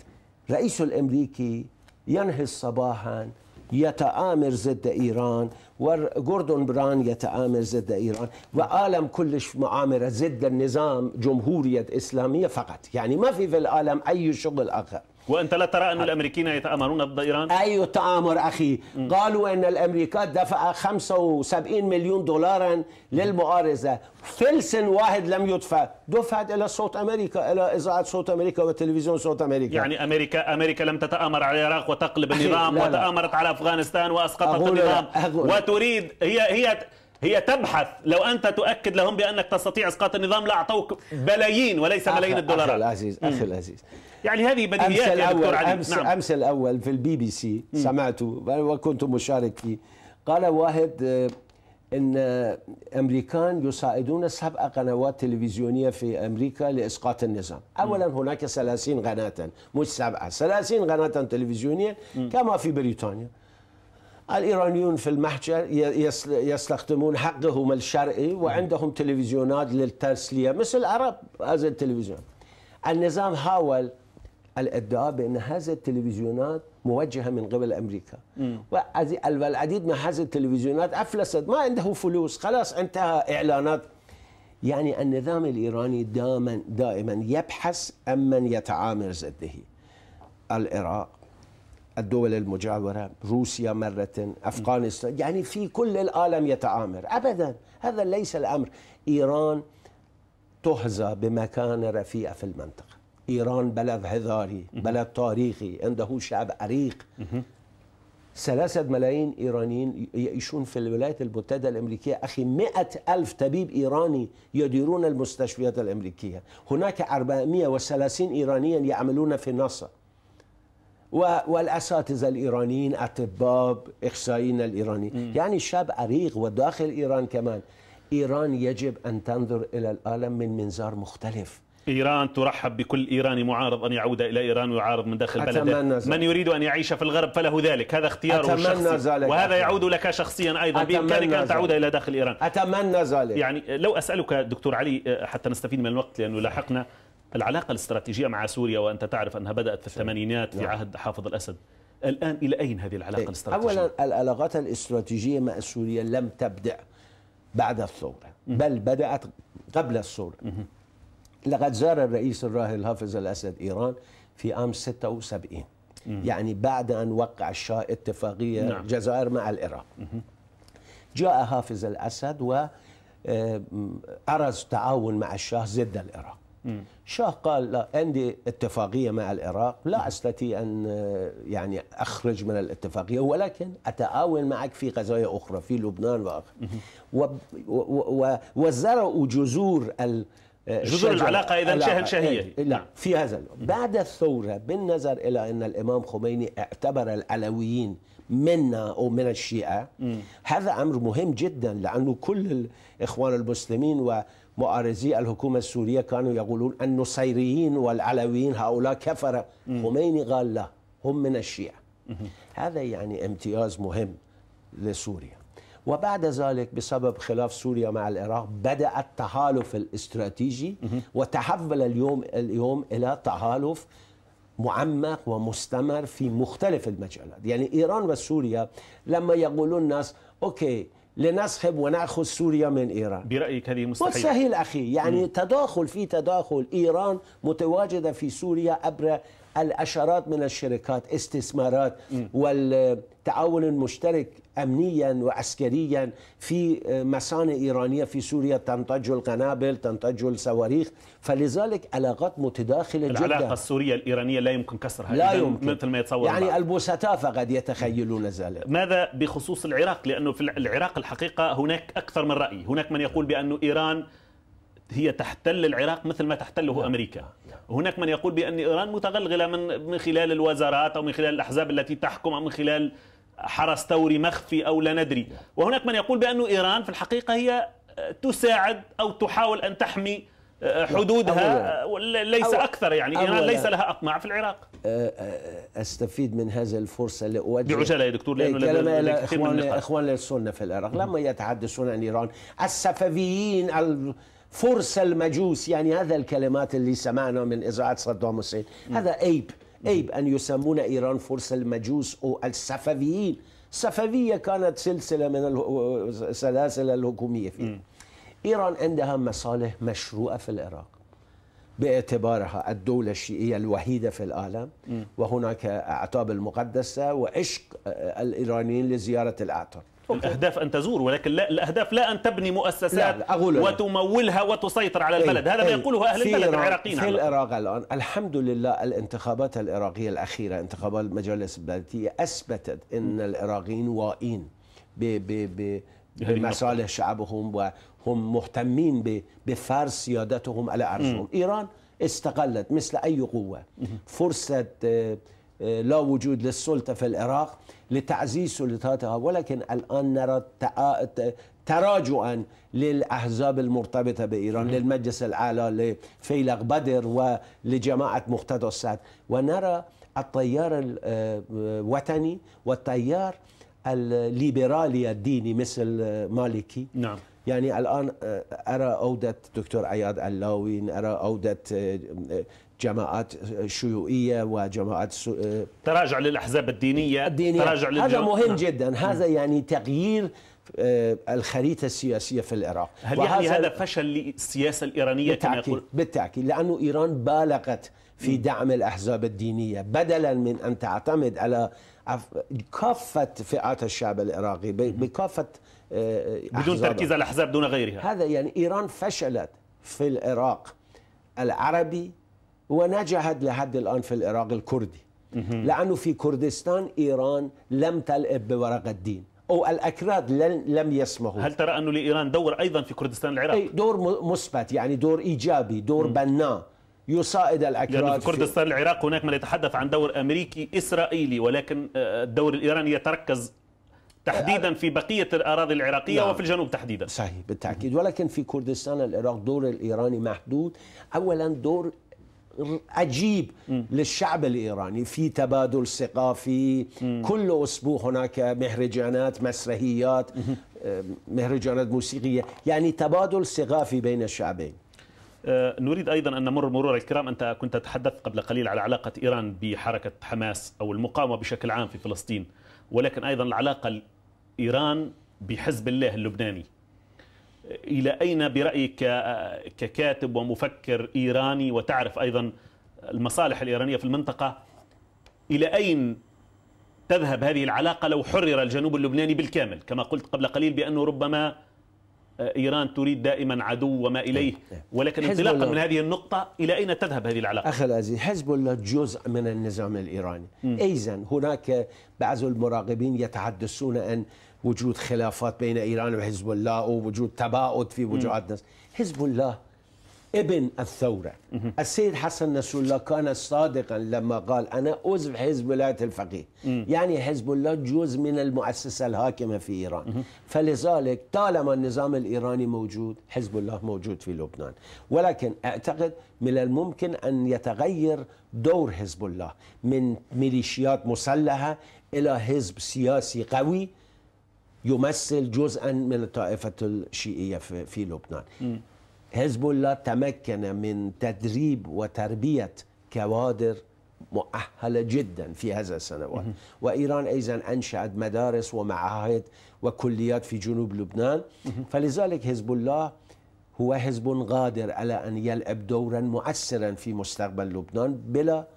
رئيس الأمريكي ينهي صباحا يتآمر ضد إيران وجوردون بران يتآمر ضد إيران وعالم كلش معامرة ضد النظام جمهورية إسلامية فقط يعني ما في في العالم أي شغل آخر وانت لا ترى ان الامريكيين يتامرون ضد ايران؟ اي تامر اخي، م. قالوا ان الامريكات دفع 75 مليون دولارا للمعارضه، فلس واحد لم يدفع، دفعت الى صوت امريكا الى اذاعه صوت امريكا وتلفزيون صوت امريكا. يعني امريكا امريكا لم تتامر على العراق وتقلب النظام لا لا. وتامرت على افغانستان واسقطت النظام وتريد هي هي هي تبحث لو أنت تؤكد لهم بأنك تستطيع إسقاط النظام لأعطوك بلايين وليس ملايين الدولارات أخي العزيز أخي العزيز يعني هذه بديهيات أمس دكتور علي أمس, نعم. أمس الأول في البي بي سي سمعت وكنت مشارك فيه قال واحد آه، ان امريكان يساعدون سبع قنوات تلفزيونيه في امريكا لاسقاط النظام، اولا هناك 30 قناه مش سبعه، 30 قناه تلفزيونيه كما في بريطانيا. الإيرانيون في المحجر يستخدمون حقهم الشرعي وعندهم تلفزيونات للتسلية مثل العرب هذا التلفزيون النظام حاول الادعاء بأن هذه التلفزيونات موجهة من قبل أمريكا والعديد من هذه التلفزيونات أفلست ما عنده فلوس خلاص انتهى إعلانات يعني النظام الإيراني دائما دائما يبحث عمن يتعامل ضده العراق الدول المجاورة روسيا مرة أفغانستان يعني في كل العالم يتعامر أبدا هذا ليس الأمر إيران تهزى بمكان رفيع في المنطقة إيران بلد هذاري بلد تاريخي عنده شعب عريق ثلاثة ملايين إيرانيين يعيشون في الولايات المتحدة الأمريكية أخي مئة ألف طبيب إيراني يديرون المستشفيات الأمريكية هناك 430 إيرانيا يعملون في ناسا والاساتذه الايرانيين اطباء اخصائيين الايرانيين يعني شاب عريق وداخل ايران كمان ايران يجب ان تنظر الى العالم من منظار مختلف إيران ترحب بكل إيراني معارض أن يعود إلى إيران ويعارض من داخل بلده ذلك. من يريد أن يعيش في الغرب فله ذلك هذا اختياره الشخصي ذلك وهذا يعود لك شخصيا أيضا بإمكانك أن تعود إلى داخل إيران أتمنى ذلك يعني لو أسألك دكتور علي حتى نستفيد من الوقت لأنه لاحقنا العلاقة الاستراتيجية مع سوريا وأنت تعرف أنها بدأت في الثمانينات في نعم. عهد حافظ الأسد الآن إلى أين هذه العلاقة إيه. الاستراتيجية؟ أولا العلاقات الاستراتيجية مع سوريا لم تبدأ بعد الثورة بل بدأت قبل الثورة لقد زار الرئيس الراحل حافظ الأسد إيران في عام 76 يعني بعد أن وقع الشاه اتفاقية نعم. الجزائر مع العراق جاء حافظ الأسد و آه، تعاون مع الشاه ضد العراق شاه قال لا عندي اتفاقية مع العراق لا أستطيع أن آه، يعني أخرج من الاتفاقية ولكن أتعاون معك في قضايا أخرى في لبنان وآخر وزرعوا جذور آه، جذور العلاقة إذا شهد شهية إيه، إيه، لا نعم. في هذا بعد الثورة بالنظر إلى أن الإمام خميني اعتبر العلويين منا أو من الشيعة هذا أمر مهم جدا لأنه كل الإخوان المسلمين و معارضي الحكومة السورية كانوا يقولون النصيريين والعلويين هؤلاء كفرة خميني قال لا هم من الشيعة هذا يعني امتياز مهم لسوريا وبعد ذلك بسبب خلاف سوريا مع العراق بدأ التحالف الاستراتيجي وتحول اليوم اليوم إلى تحالف معمق ومستمر في مختلف المجالات يعني إيران وسوريا لما يقولون الناس أوكي لنسحب وناخذ سوريا من ايران برايك هذه مستحيل مستحيل اخي يعني م. تداخل في تداخل ايران متواجده في سوريا عبر الاشارات من الشركات استثمارات والتعاون المشترك امنيا وعسكريا في آه، مصانع ايرانيه في سوريا تنتج القنابل تنتج الصواريخ فلذلك علاقات متداخله العلاقة جدا العلاقه السوريه الايرانيه لا يمكن كسرها لا يمكن مثل ما يتصور يعني بعض. فقد يتخيلون ذلك ماذا بخصوص العراق لانه في العراق الحقيقه هناك اكثر من راي هناك من يقول بانه ايران هي تحتل العراق مثل ما تحتله لا. نعم. أمريكا نعم. هناك من يقول بأن إيران متغلغلة من, من خلال الوزارات أو من خلال الأحزاب التي تحكم أو من خلال حرس ثوري مخفي أو لا ندري لا. نعم. وهناك من يقول بأن إيران في الحقيقة هي تساعد أو تحاول أن تحمي آه، نعم. حدودها أولا. آه، ليس أولا. أكثر يعني أولا. إيران ليس لها أقماع في العراق آه، أستفيد من هذه الفرصة لأوجه بعجالة يا دكتور لأنه لدينا إلى إخواننا, السنة في العراق لما يتحدثون عن إيران السففيين فرس المجوس يعني هذا الكلمات اللي سمعنا من إذاعة صدام حسين هذا عيب عيب أن يسمون إيران فرس المجوس أو السففيين سففية كانت سلسلة من السلاسل الحكومية فيها إيران عندها مصالح مشروعة في العراق باعتبارها الدولة الشيعية الوحيدة في العالم وهناك أعتاب المقدسة وعشق آه، الإيرانيين لزيارة الأعتاب الأهداف أن تزور ولكن لا الأهداف لا أن تبني مؤسسات لا أقول وتمولها وتسيطر على البلد هذا ما إيه، إيه. يقوله أهل البلد العراقيين في العراق الآن الحمد لله الانتخابات العراقية الأخيرة انتخابات المجالس البلدية أثبتت أن العراقيين ب ب ب بمصالح شعبهم وهم مهتمين بفرض سيادتهم على أرضهم إيران استغلت مثل أي قوة فرصة آه، آه، لا وجود للسلطة في العراق لتعزيز سلطاتها ولكن الآن نرى تراجعا للأحزاب المرتبطة بإيران للمجلس الأعلى لفيلق بدر ولجماعة مقتدى السعد ونرى التيار الوطني آه، والتيار الليبرالي الديني مثل مالكي نعم يعني الآن آه، أرى أودة دكتور عياد علاوي أرى أودة جماعات شيوعيه وجماعات سو... آه، تراجع للاحزاب الدينيه, الدينية. تراجع للجو... هذا مهم نعم. جدا نعم. هذا يعني تغيير آه، الخريطه السياسيه في العراق هل يعني هذا فشل للسياسه الايرانيه بالتأكيد كما يقول بالتاكيد لانه ايران بالغت في دعم الاحزاب الدينيه بدلا من ان تعتمد على كافه فئات الشعب العراقي بكافه آه، بدون تركيز على الاحزاب دون غيرها هذا يعني ايران فشلت في العراق العربي ونجحت لحد الآن في العراق الكردي لأنه في كردستان إيران لم تلعب بورق الدين أو الأكراد لم يسمحوا هل ترى أنه لإيران دور أيضا في كردستان العراق؟ أي دور مثبت يعني دور إيجابي دور بناء يصائد الأكراد يعني في كردستان في... العراق هناك من يتحدث عن دور أمريكي إسرائيلي ولكن آه، الدور الإيراني يتركز تحديدا آه، آه. في بقية الأراضي العراقية نعم. وفي الجنوب تحديدا صحيح بالتأكيد ولكن في كردستان العراق دور الإيراني محدود أولا دور عجيب م. للشعب الايراني في تبادل ثقافي كل اسبوع هناك مهرجانات مسرحيات آه، مهرجانات موسيقيه يعني تبادل ثقافي بين الشعبين آه، نريد ايضا ان نمر مرور الكرام انت كنت تحدثت قبل قليل على علاقه ايران بحركه حماس او المقاومه بشكل عام في فلسطين ولكن ايضا العلاقه ايران بحزب الله اللبناني إلى أين برأيك ككاتب ومفكر إيراني وتعرف أيضا المصالح الإيرانية في المنطقة إلى أين تذهب هذه العلاقة لو حرر الجنوب اللبناني بالكامل كما قلت قبل قليل بأنه ربما آه، إيران تريد دائما عدو وما طيب، إليه طيب. ولكن انطلاقا من هذه النقطة إلى أين تذهب هذه العلاقة؟ أخي العزيز حزب الله جزء من النظام الإيراني إذا هناك بعض المراقبين يتحدثون أن وجود خلافات بين ايران وحزب الله ووجود تباعد في وجهات نظر حزب الله ابن الثورة السيد حسن نصر الله كان صادقا لما قال أنا عضو حزب ولاية الفقيه يعني حزب الله جزء من المؤسسة الحاكمة في إيران فلذلك طالما النظام الإيراني موجود حزب الله موجود في لبنان ولكن أعتقد من الممكن أن يتغير دور حزب الله من ميليشيات مسلحة إلى حزب سياسي قوي يمثل جزءا من الطائفة الشيعية في, في لبنان حزب الله تمكن من تدريب وتربية كوادر مؤهلة جدا في هذا السنوات وإيران أيضا أنشأت مدارس ومعاهد وكليات في جنوب لبنان فلذلك حزب الله هو حزب قادر على أن يلعب دورا مؤثرا في مستقبل لبنان بلا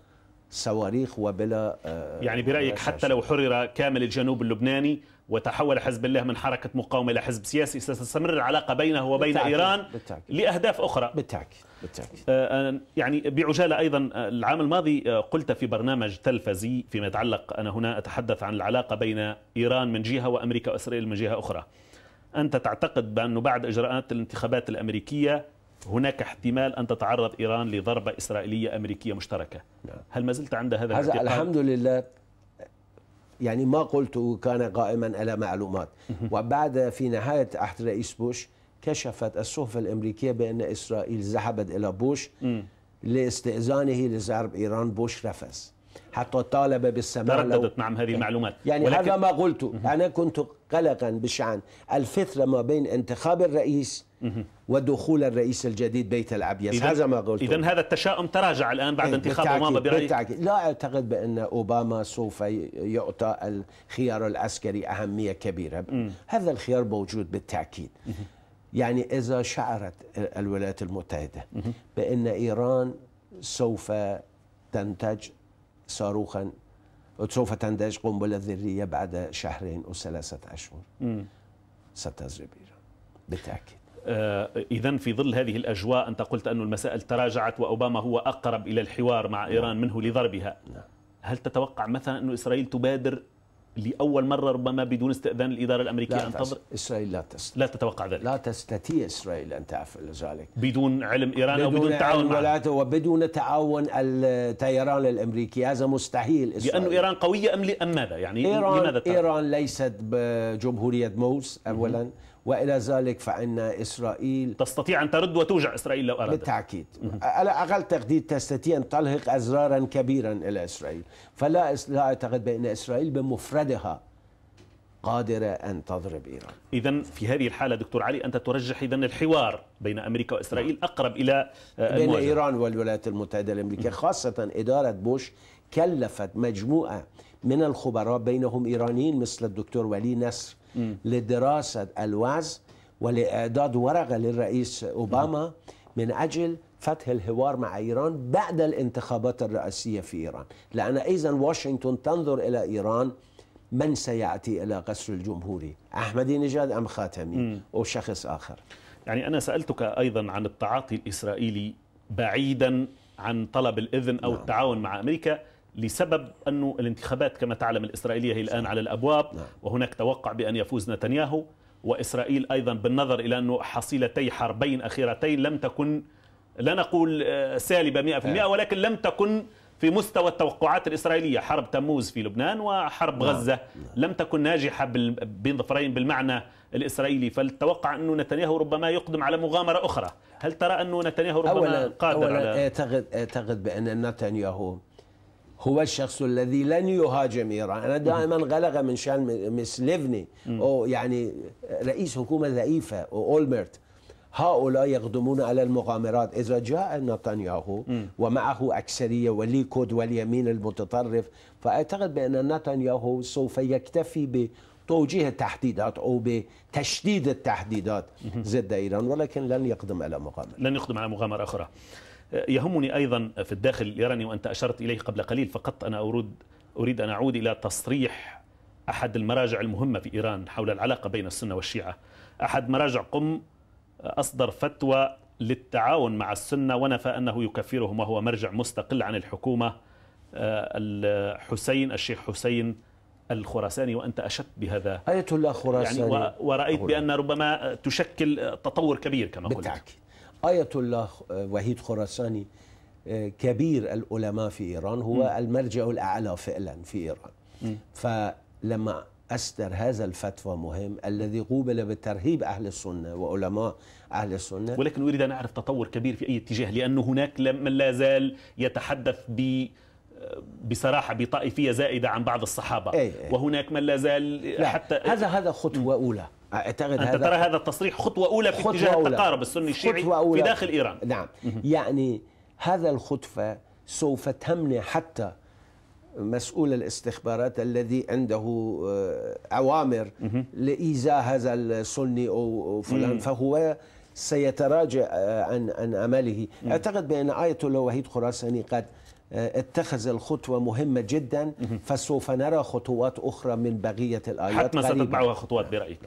صواريخ وبلا آه، يعني برأيك آه، حتى لو حرر كامل الجنوب اللبناني وتحول حزب الله من حركة مقاومة إلى حزب سياسي ستستمر العلاقة بينه وبين بالتأكيد. إيران بالتأكيد. لأهداف أخرى بالتأكيد, بالتأكيد. آه, آه، يعني بعجالة أيضا آه، العام الماضي آه، قلت في برنامج تلفزي فيما يتعلق أنا هنا أتحدث عن العلاقة بين إيران من جهة وأمريكا وإسرائيل من جهة أخرى أنت تعتقد بأنه بعد إجراءات الانتخابات الأمريكية هناك احتمال أن تتعرض إيران لضربة إسرائيلية أمريكية مشتركة نعم. هل ما زلت عند هذا, هذا الاعتقاد؟ الحمد لله يعني ما قلته كان قائما على معلومات وبعد في نهاية عهد رئيس بوش كشفت الصحف الأمريكية بأن إسرائيل ذهبت إلى بوش لاستئذانه لضرب إيران بوش رفض حتى طالب بالسماع ترددت نعم هذه إيه. المعلومات يعني ولكن... هذا ما قلته أنا كنت قلقا بشأن الفترة ما بين انتخاب الرئيس ودخول الرئيس الجديد بيت الابيض هذا ما قلت إذا هذا التشاؤم تراجع الآن بعد إيه، انتخاب أوباما برايي بالتأكيد لا أعتقد بأن أوباما سوف يعطى الخيار العسكري أهمية كبيرة م. هذا الخيار موجود بالتأكيد م. يعني إذا شعرت الولايات المتحدة م. بأن إيران سوف تنتج صاروخا سوف تنتج قنبلة ذرية بعد شهرين أو ثلاثة أشهر ستضرب إيران بالتأكيد آه، إذا في ظل هذه الأجواء أنت قلت أن المسائل تراجعت وأوباما هو أقرب إلى الحوار مع نعم. إيران منه لضربها نعم. هل تتوقع مثلا أن إسرائيل تبادر لأول مرة ربما بدون استئذان الإدارة الأمريكية لا أنتظر إسرائيل لا تستطيع لا تتوقع ذلك لا تستطيع إسرائيل أن تفعل ذلك بدون علم إيران بدون أو بدون تعاون ولا وبدون تعاون الطيران الأمريكي هذا مستحيل إسرائيل لأن إيران قوية أم أم ماذا يعني إيران لماذا تعرف؟ إيران ليست بجمهورية موس أولا والى ذلك فان اسرائيل تستطيع ان ترد وتوجع اسرائيل لو ارادت بالتاكيد على اقل تقدير تستطيع ان تلحق ازرارا كبيرا الى اسرائيل فلا لا اعتقد بان اسرائيل بمفردها قادرة أن تضرب إيران إذا في هذه الحالة دكتور علي أنت ترجح إذا الحوار بين أمريكا وإسرائيل نعم. أقرب إلى آه، بين المواجهة. إيران والولايات المتحدة الأمريكية خاصة إدارة بوش كلفت مجموعة من الخبراء بينهم إيرانيين مثل الدكتور ولي نصر لدراسة الوعز ولإعداد ورقة للرئيس أوباما م. من أجل فتح الحوار مع إيران بعد الانتخابات الرئاسية في إيران لأن أيضا واشنطن تنظر إلى إيران من سيأتي إلى قصر الجمهوري أحمدي نجاد أم خاتمي م. أو شخص آخر يعني أنا سألتك أيضا عن التعاطي الإسرائيلي بعيدا عن طلب الإذن أو نعم. التعاون مع أمريكا لسبب أن الانتخابات كما تعلم الإسرائيلية هي الآن على الأبواب نعم. وهناك توقع بأن يفوز نتنياهو وإسرائيل أيضا بالنظر إلى أنه حصيلتي حربين أخيرتين لم تكن لا نقول آه، سالبة 100% نعم. ولكن لم تكن في مستوى التوقعات الإسرائيلية حرب تموز في لبنان وحرب نعم. غزة لم تكن ناجحة بين ظفرين بالمعنى الإسرائيلي فالتوقع أنه نتنياهو ربما يقدم على مغامرة أخرى هل ترى أنه نتنياهو ربما أولا قادر أولا على أعتقد, أعتقد بأن نتنياهو هو الشخص الذي لن يهاجم ايران، انا دائما غلغه من شان مس ليفني او يعني رئيس حكومه ضعيفه اولمرت هؤلاء يقدمون على المغامرات إذا جاء نتنياهو ومعه أكثرية وليكود واليمين المتطرف فأعتقد بأن نتنياهو سوف يكتفي بتوجيه التحديدات أو بتشديد التحديدات ضد إيران ولكن لن يقدم على مغامرة لن يقدم على مغامرة أخرى يهمني أيضا في الداخل الإيراني وأنت أشرت إليه قبل قليل فقط أنا أريد أريد أن أعود إلى تصريح أحد المراجع المهمة في إيران حول العلاقة بين السنة والشيعة أحد مراجع قم أصدر فتوى للتعاون مع السنة ونفى أنه يكفرهم وهو مرجع مستقل عن الحكومة آه، الحسين الشيخ حسين الخراساني وأنت أشدت بهذا آية الله خراساني يعني ورأيت بأن ربما تشكل تطور كبير كما قلت بالتأكيد آية الله آه، وحيد خراساني آه، كبير العلماء في إيران هو م. المرجع الأعلى فعلا في إيران م. فلما أصدر هذا الفتوى مهم الذي قوبل بترهيب أهل السنة وعلماء أهل السنة ولكن أريد أن أعرف تطور كبير في أي اتجاه لأنه هناك من لا زال يتحدث ب آه، بصراحه بطائفيه زائده عن بعض الصحابه أي أي. وهناك من لا زال حتى هذا هذا خطوه اولى اعتقد انت هذا ترى هذا التصريح خطوه اولى في خطوة اتجاه أولى. التقارب السني الشيعي خطوة أولى. في داخل ايران نعم يعني هذا الخطفه سوف تمنع حتى مسؤول الاستخبارات الذي عنده آه، اوامر لايذاء هذا السني او فلان فهو سيتراجع آه، عن عن عمله اعتقد بان ايه الله وحيد خراساني قد آه، اتخذ الخطوة مهمة جدا فسوف نرى خطوات أخرى من بقية الآيات حتما ستتبعها خطوات برأيك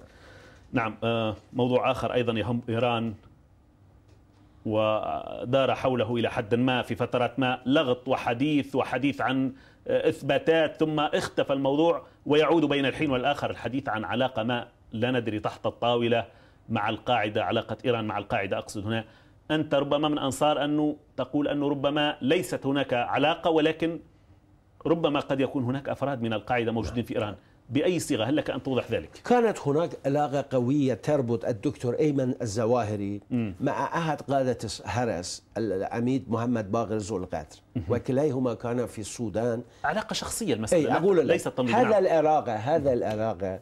نعم آه، موضوع آخر أيضا يهم إيران ودار حوله إلى حد ما في فترة ما لغط وحديث وحديث عن آه، إثباتات ثم اختفى الموضوع ويعود بين الحين والآخر الحديث عن علاقة ما لا ندري تحت الطاولة مع القاعدة علاقة إيران مع القاعدة أقصد هنا أنت ربما من أنصار أنه تقول أنه ربما ليست هناك علاقة ولكن ربما قد يكون هناك أفراد من القاعدة موجودين في إيران باي صيغه هل لك ان توضح ذلك؟ كانت هناك علاقه قويه تربط الدكتور ايمن الزواهري م. مع احد قاده هرس العميد محمد باقر زول القدر وكليهما كان في السودان علاقه شخصيه المساله اي اقول ليست تمضيد هذا نعم. العلاقه هذا العلاقه آه،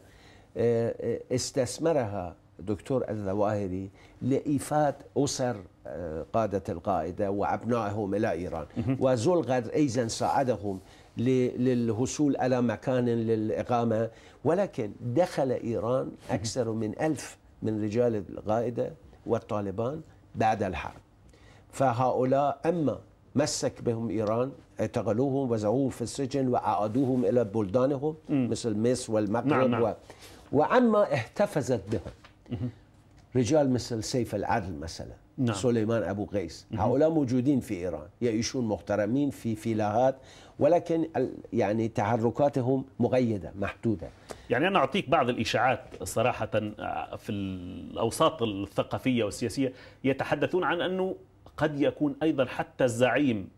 آه، استثمرها دكتور الظواهري لإيفاد أسر آه، قادة القاعدة وأبنائهم إلى إيران وزول القدر أيضا ساعدهم للوصول إلى مكان للإقامة ولكن دخل إيران أكثر من ألف من رجال القاعدة والطالبان بعد الحرب فهؤلاء أما مسك بهم إيران اعتقلوهم وزعوهم في السجن وعادوهم إلى بلدانهم مثل مصر والمغرب نعم نعم. و... وعما احتفظت بهم رجال مثل سيف العدل مثلا نعم. سليمان أبو قيس هؤلاء موجودين في إيران يعيشون محترمين في فيلاهات ولكن يعني تحركاتهم مقيدة محدودة يعني أنا أعطيك بعض الإشاعات صراحة آه، في الأوساط الثقافية والسياسية يتحدثون عن أنه قد يكون أيضا حتى الزعيم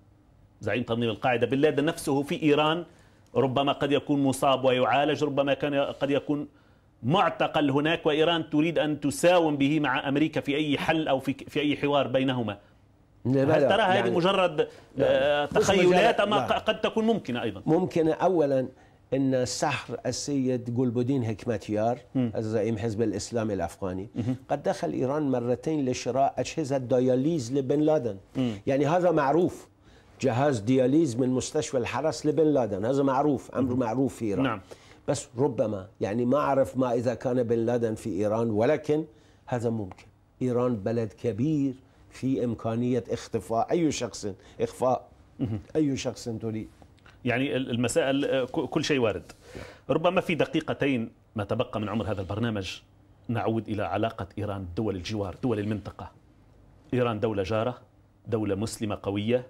زعيم تنظيم القاعدة بن لادن نفسه في إيران ربما قد يكون مصاب ويعالج ربما كان قد يكون معتقل هناك وإيران تريد أن تساوم به مع أمريكا في أي حل أو في, في أي حوار بينهما لا هل لا تراها يعني مجرد لا آه، تخيلات أما قد تكون ممكنة أيضا ممكنة أولا أن سحر السيد جولبودين هكماتيار زعيم حزب الإسلام الأفغاني قد دخل إيران مرتين لشراء أجهزة دياليز لبن لادن يعني هذا معروف جهاز دياليز من مستشفى الحرس لبن لادن هذا معروف أمر معروف في إيران نعم. بس ربما يعني ما أعرف ما إذا كان بن لادن في إيران ولكن هذا ممكن إيران بلد كبير في إمكانية اختفاء أي شخص إخفاء أي شخص تريد يعني المسائل آه، كل شيء وارد ربما في دقيقتين ما تبقى من عمر هذا البرنامج نعود إلى علاقة إيران دول الجوار دول المنطقة إيران دولة جارة دولة مسلمة قوية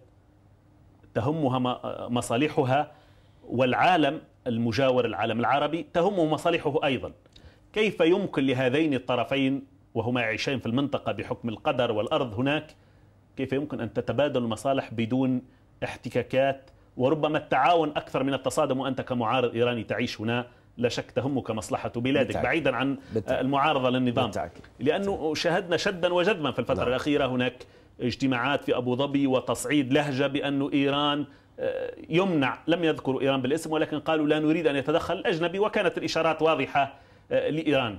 تهمها آه، مصالحها والعالم المجاور العالم العربي تهمه مصالحه أيضا كيف يمكن لهذين الطرفين وهما يعيشان في المنطقة بحكم القدر والأرض هناك كيف يمكن أن تتبادل المصالح بدون احتكاكات وربما التعاون أكثر من التصادم وأنت كمعارض إيراني تعيش هنا لا شك تهمك مصلحة بلادك بالتأكيد. بعيدا عن بالتأكيد. المعارضة للنظام بالتأكيد. لأنه بالتأكيد. شهدنا شدا وجذما في الفترة لا. نعم. الأخيرة هناك اجتماعات في أبو ظبي وتصعيد لهجة بأن إيران آه، يمنع لم يذكروا إيران بالاسم ولكن قالوا لا نريد أن يتدخل الأجنبي وكانت الإشارات واضحة آه، لإيران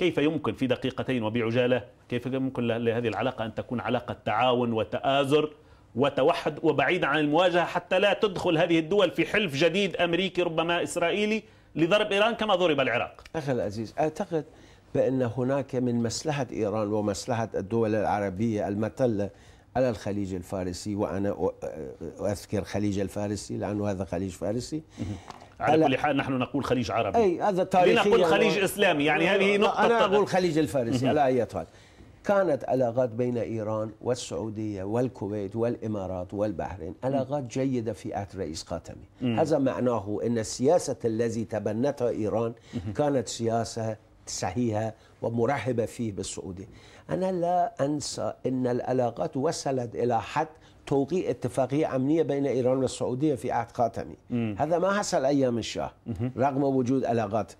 كيف يمكن في دقيقتين وبعجالة كيف يمكن لهذه العلاقة أن تكون علاقة تعاون وتآزر وتوحد وبعيد عن المواجهة حتى لا تدخل هذه الدول في حلف جديد أمريكي ربما إسرائيلي لضرب إيران كما ضرب العراق أخي العزيز أعتقد بأن هناك من مسلحة إيران ومسلحة الدول العربية المتلة على الخليج الفارسي وأنا أذكر خليج الفارسي لأنه هذا خليج فارسي على كل حال نحن نقول خليج عربي اي هذا تاريخي لنقول خليج و... اسلامي يعني هذه نقطه انا اقول خليج الفارسي على اي حال كانت علاقات بين ايران والسعوديه والكويت والامارات والبحرين علاقات جيده في عهد رئيس خاتمي هذا معناه ان السياسه التي تبنتها ايران كانت سياسه صحيحه ومرحبه فيه بالسعوديه انا لا انسى ان العلاقات وصلت الى حد توقيع اتفاقية أمنية بين إيران والسعودية في عهد خاتمي هذا ما حصل أيام الشاه رغم وجود علاقات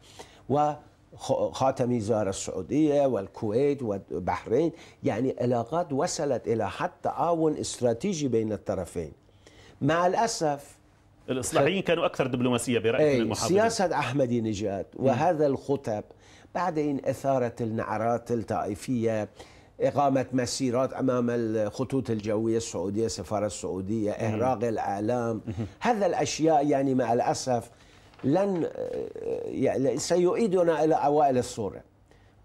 وخاتمي زار السعودية والكويت والبحرين يعني علاقات وصلت إلى حد تعاون استراتيجي بين الطرفين مع الأسف الإصلاحيين كانوا أكثر دبلوماسية برأي من إيه، المحافظين سياسة أحمدي نجاد وهذا الخطب بعدين إثارة النعرات الطائفية إقامة مسيرات أمام الخطوط الجوية السعودية السفارة السعودية إهراق الأعلام هذا الأشياء يعني مع الأسف لن يعني سيعيدنا إلى أوائل الصورة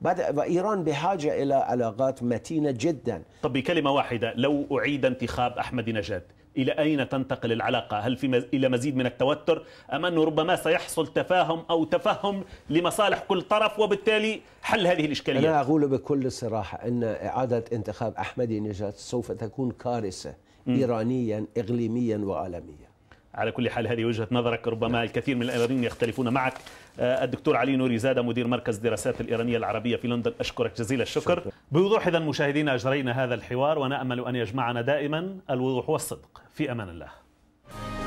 بعد إيران بحاجة إلى علاقات متينة جدا طب بكلمة واحدة لو أعيد انتخاب أحمد نجاد إلى أين تنتقل العلاقة هل في مز... إلى مزيد من التوتر أم أنه ربما سيحصل تفاهم أو تفهم لمصالح كل طرف وبالتالي حل هذه الإشكالية أنا أقول بكل صراحة أن إعادة انتخاب أحمدي نجاد سوف تكون كارثة إيرانيا إقليميا وعالميا على كل حال هذه وجهة نظرك ربما نعم. الكثير من الإيرانيين يختلفون معك آه، الدكتور علي نوري زاده مدير مركز دراسات الايرانيه العربيه في لندن اشكرك جزيل الشكر شكرا. بوضوح اذا مشاهدينا اجرينا هذا الحوار ونامل ان يجمعنا دائما الوضوح والصدق في امان الله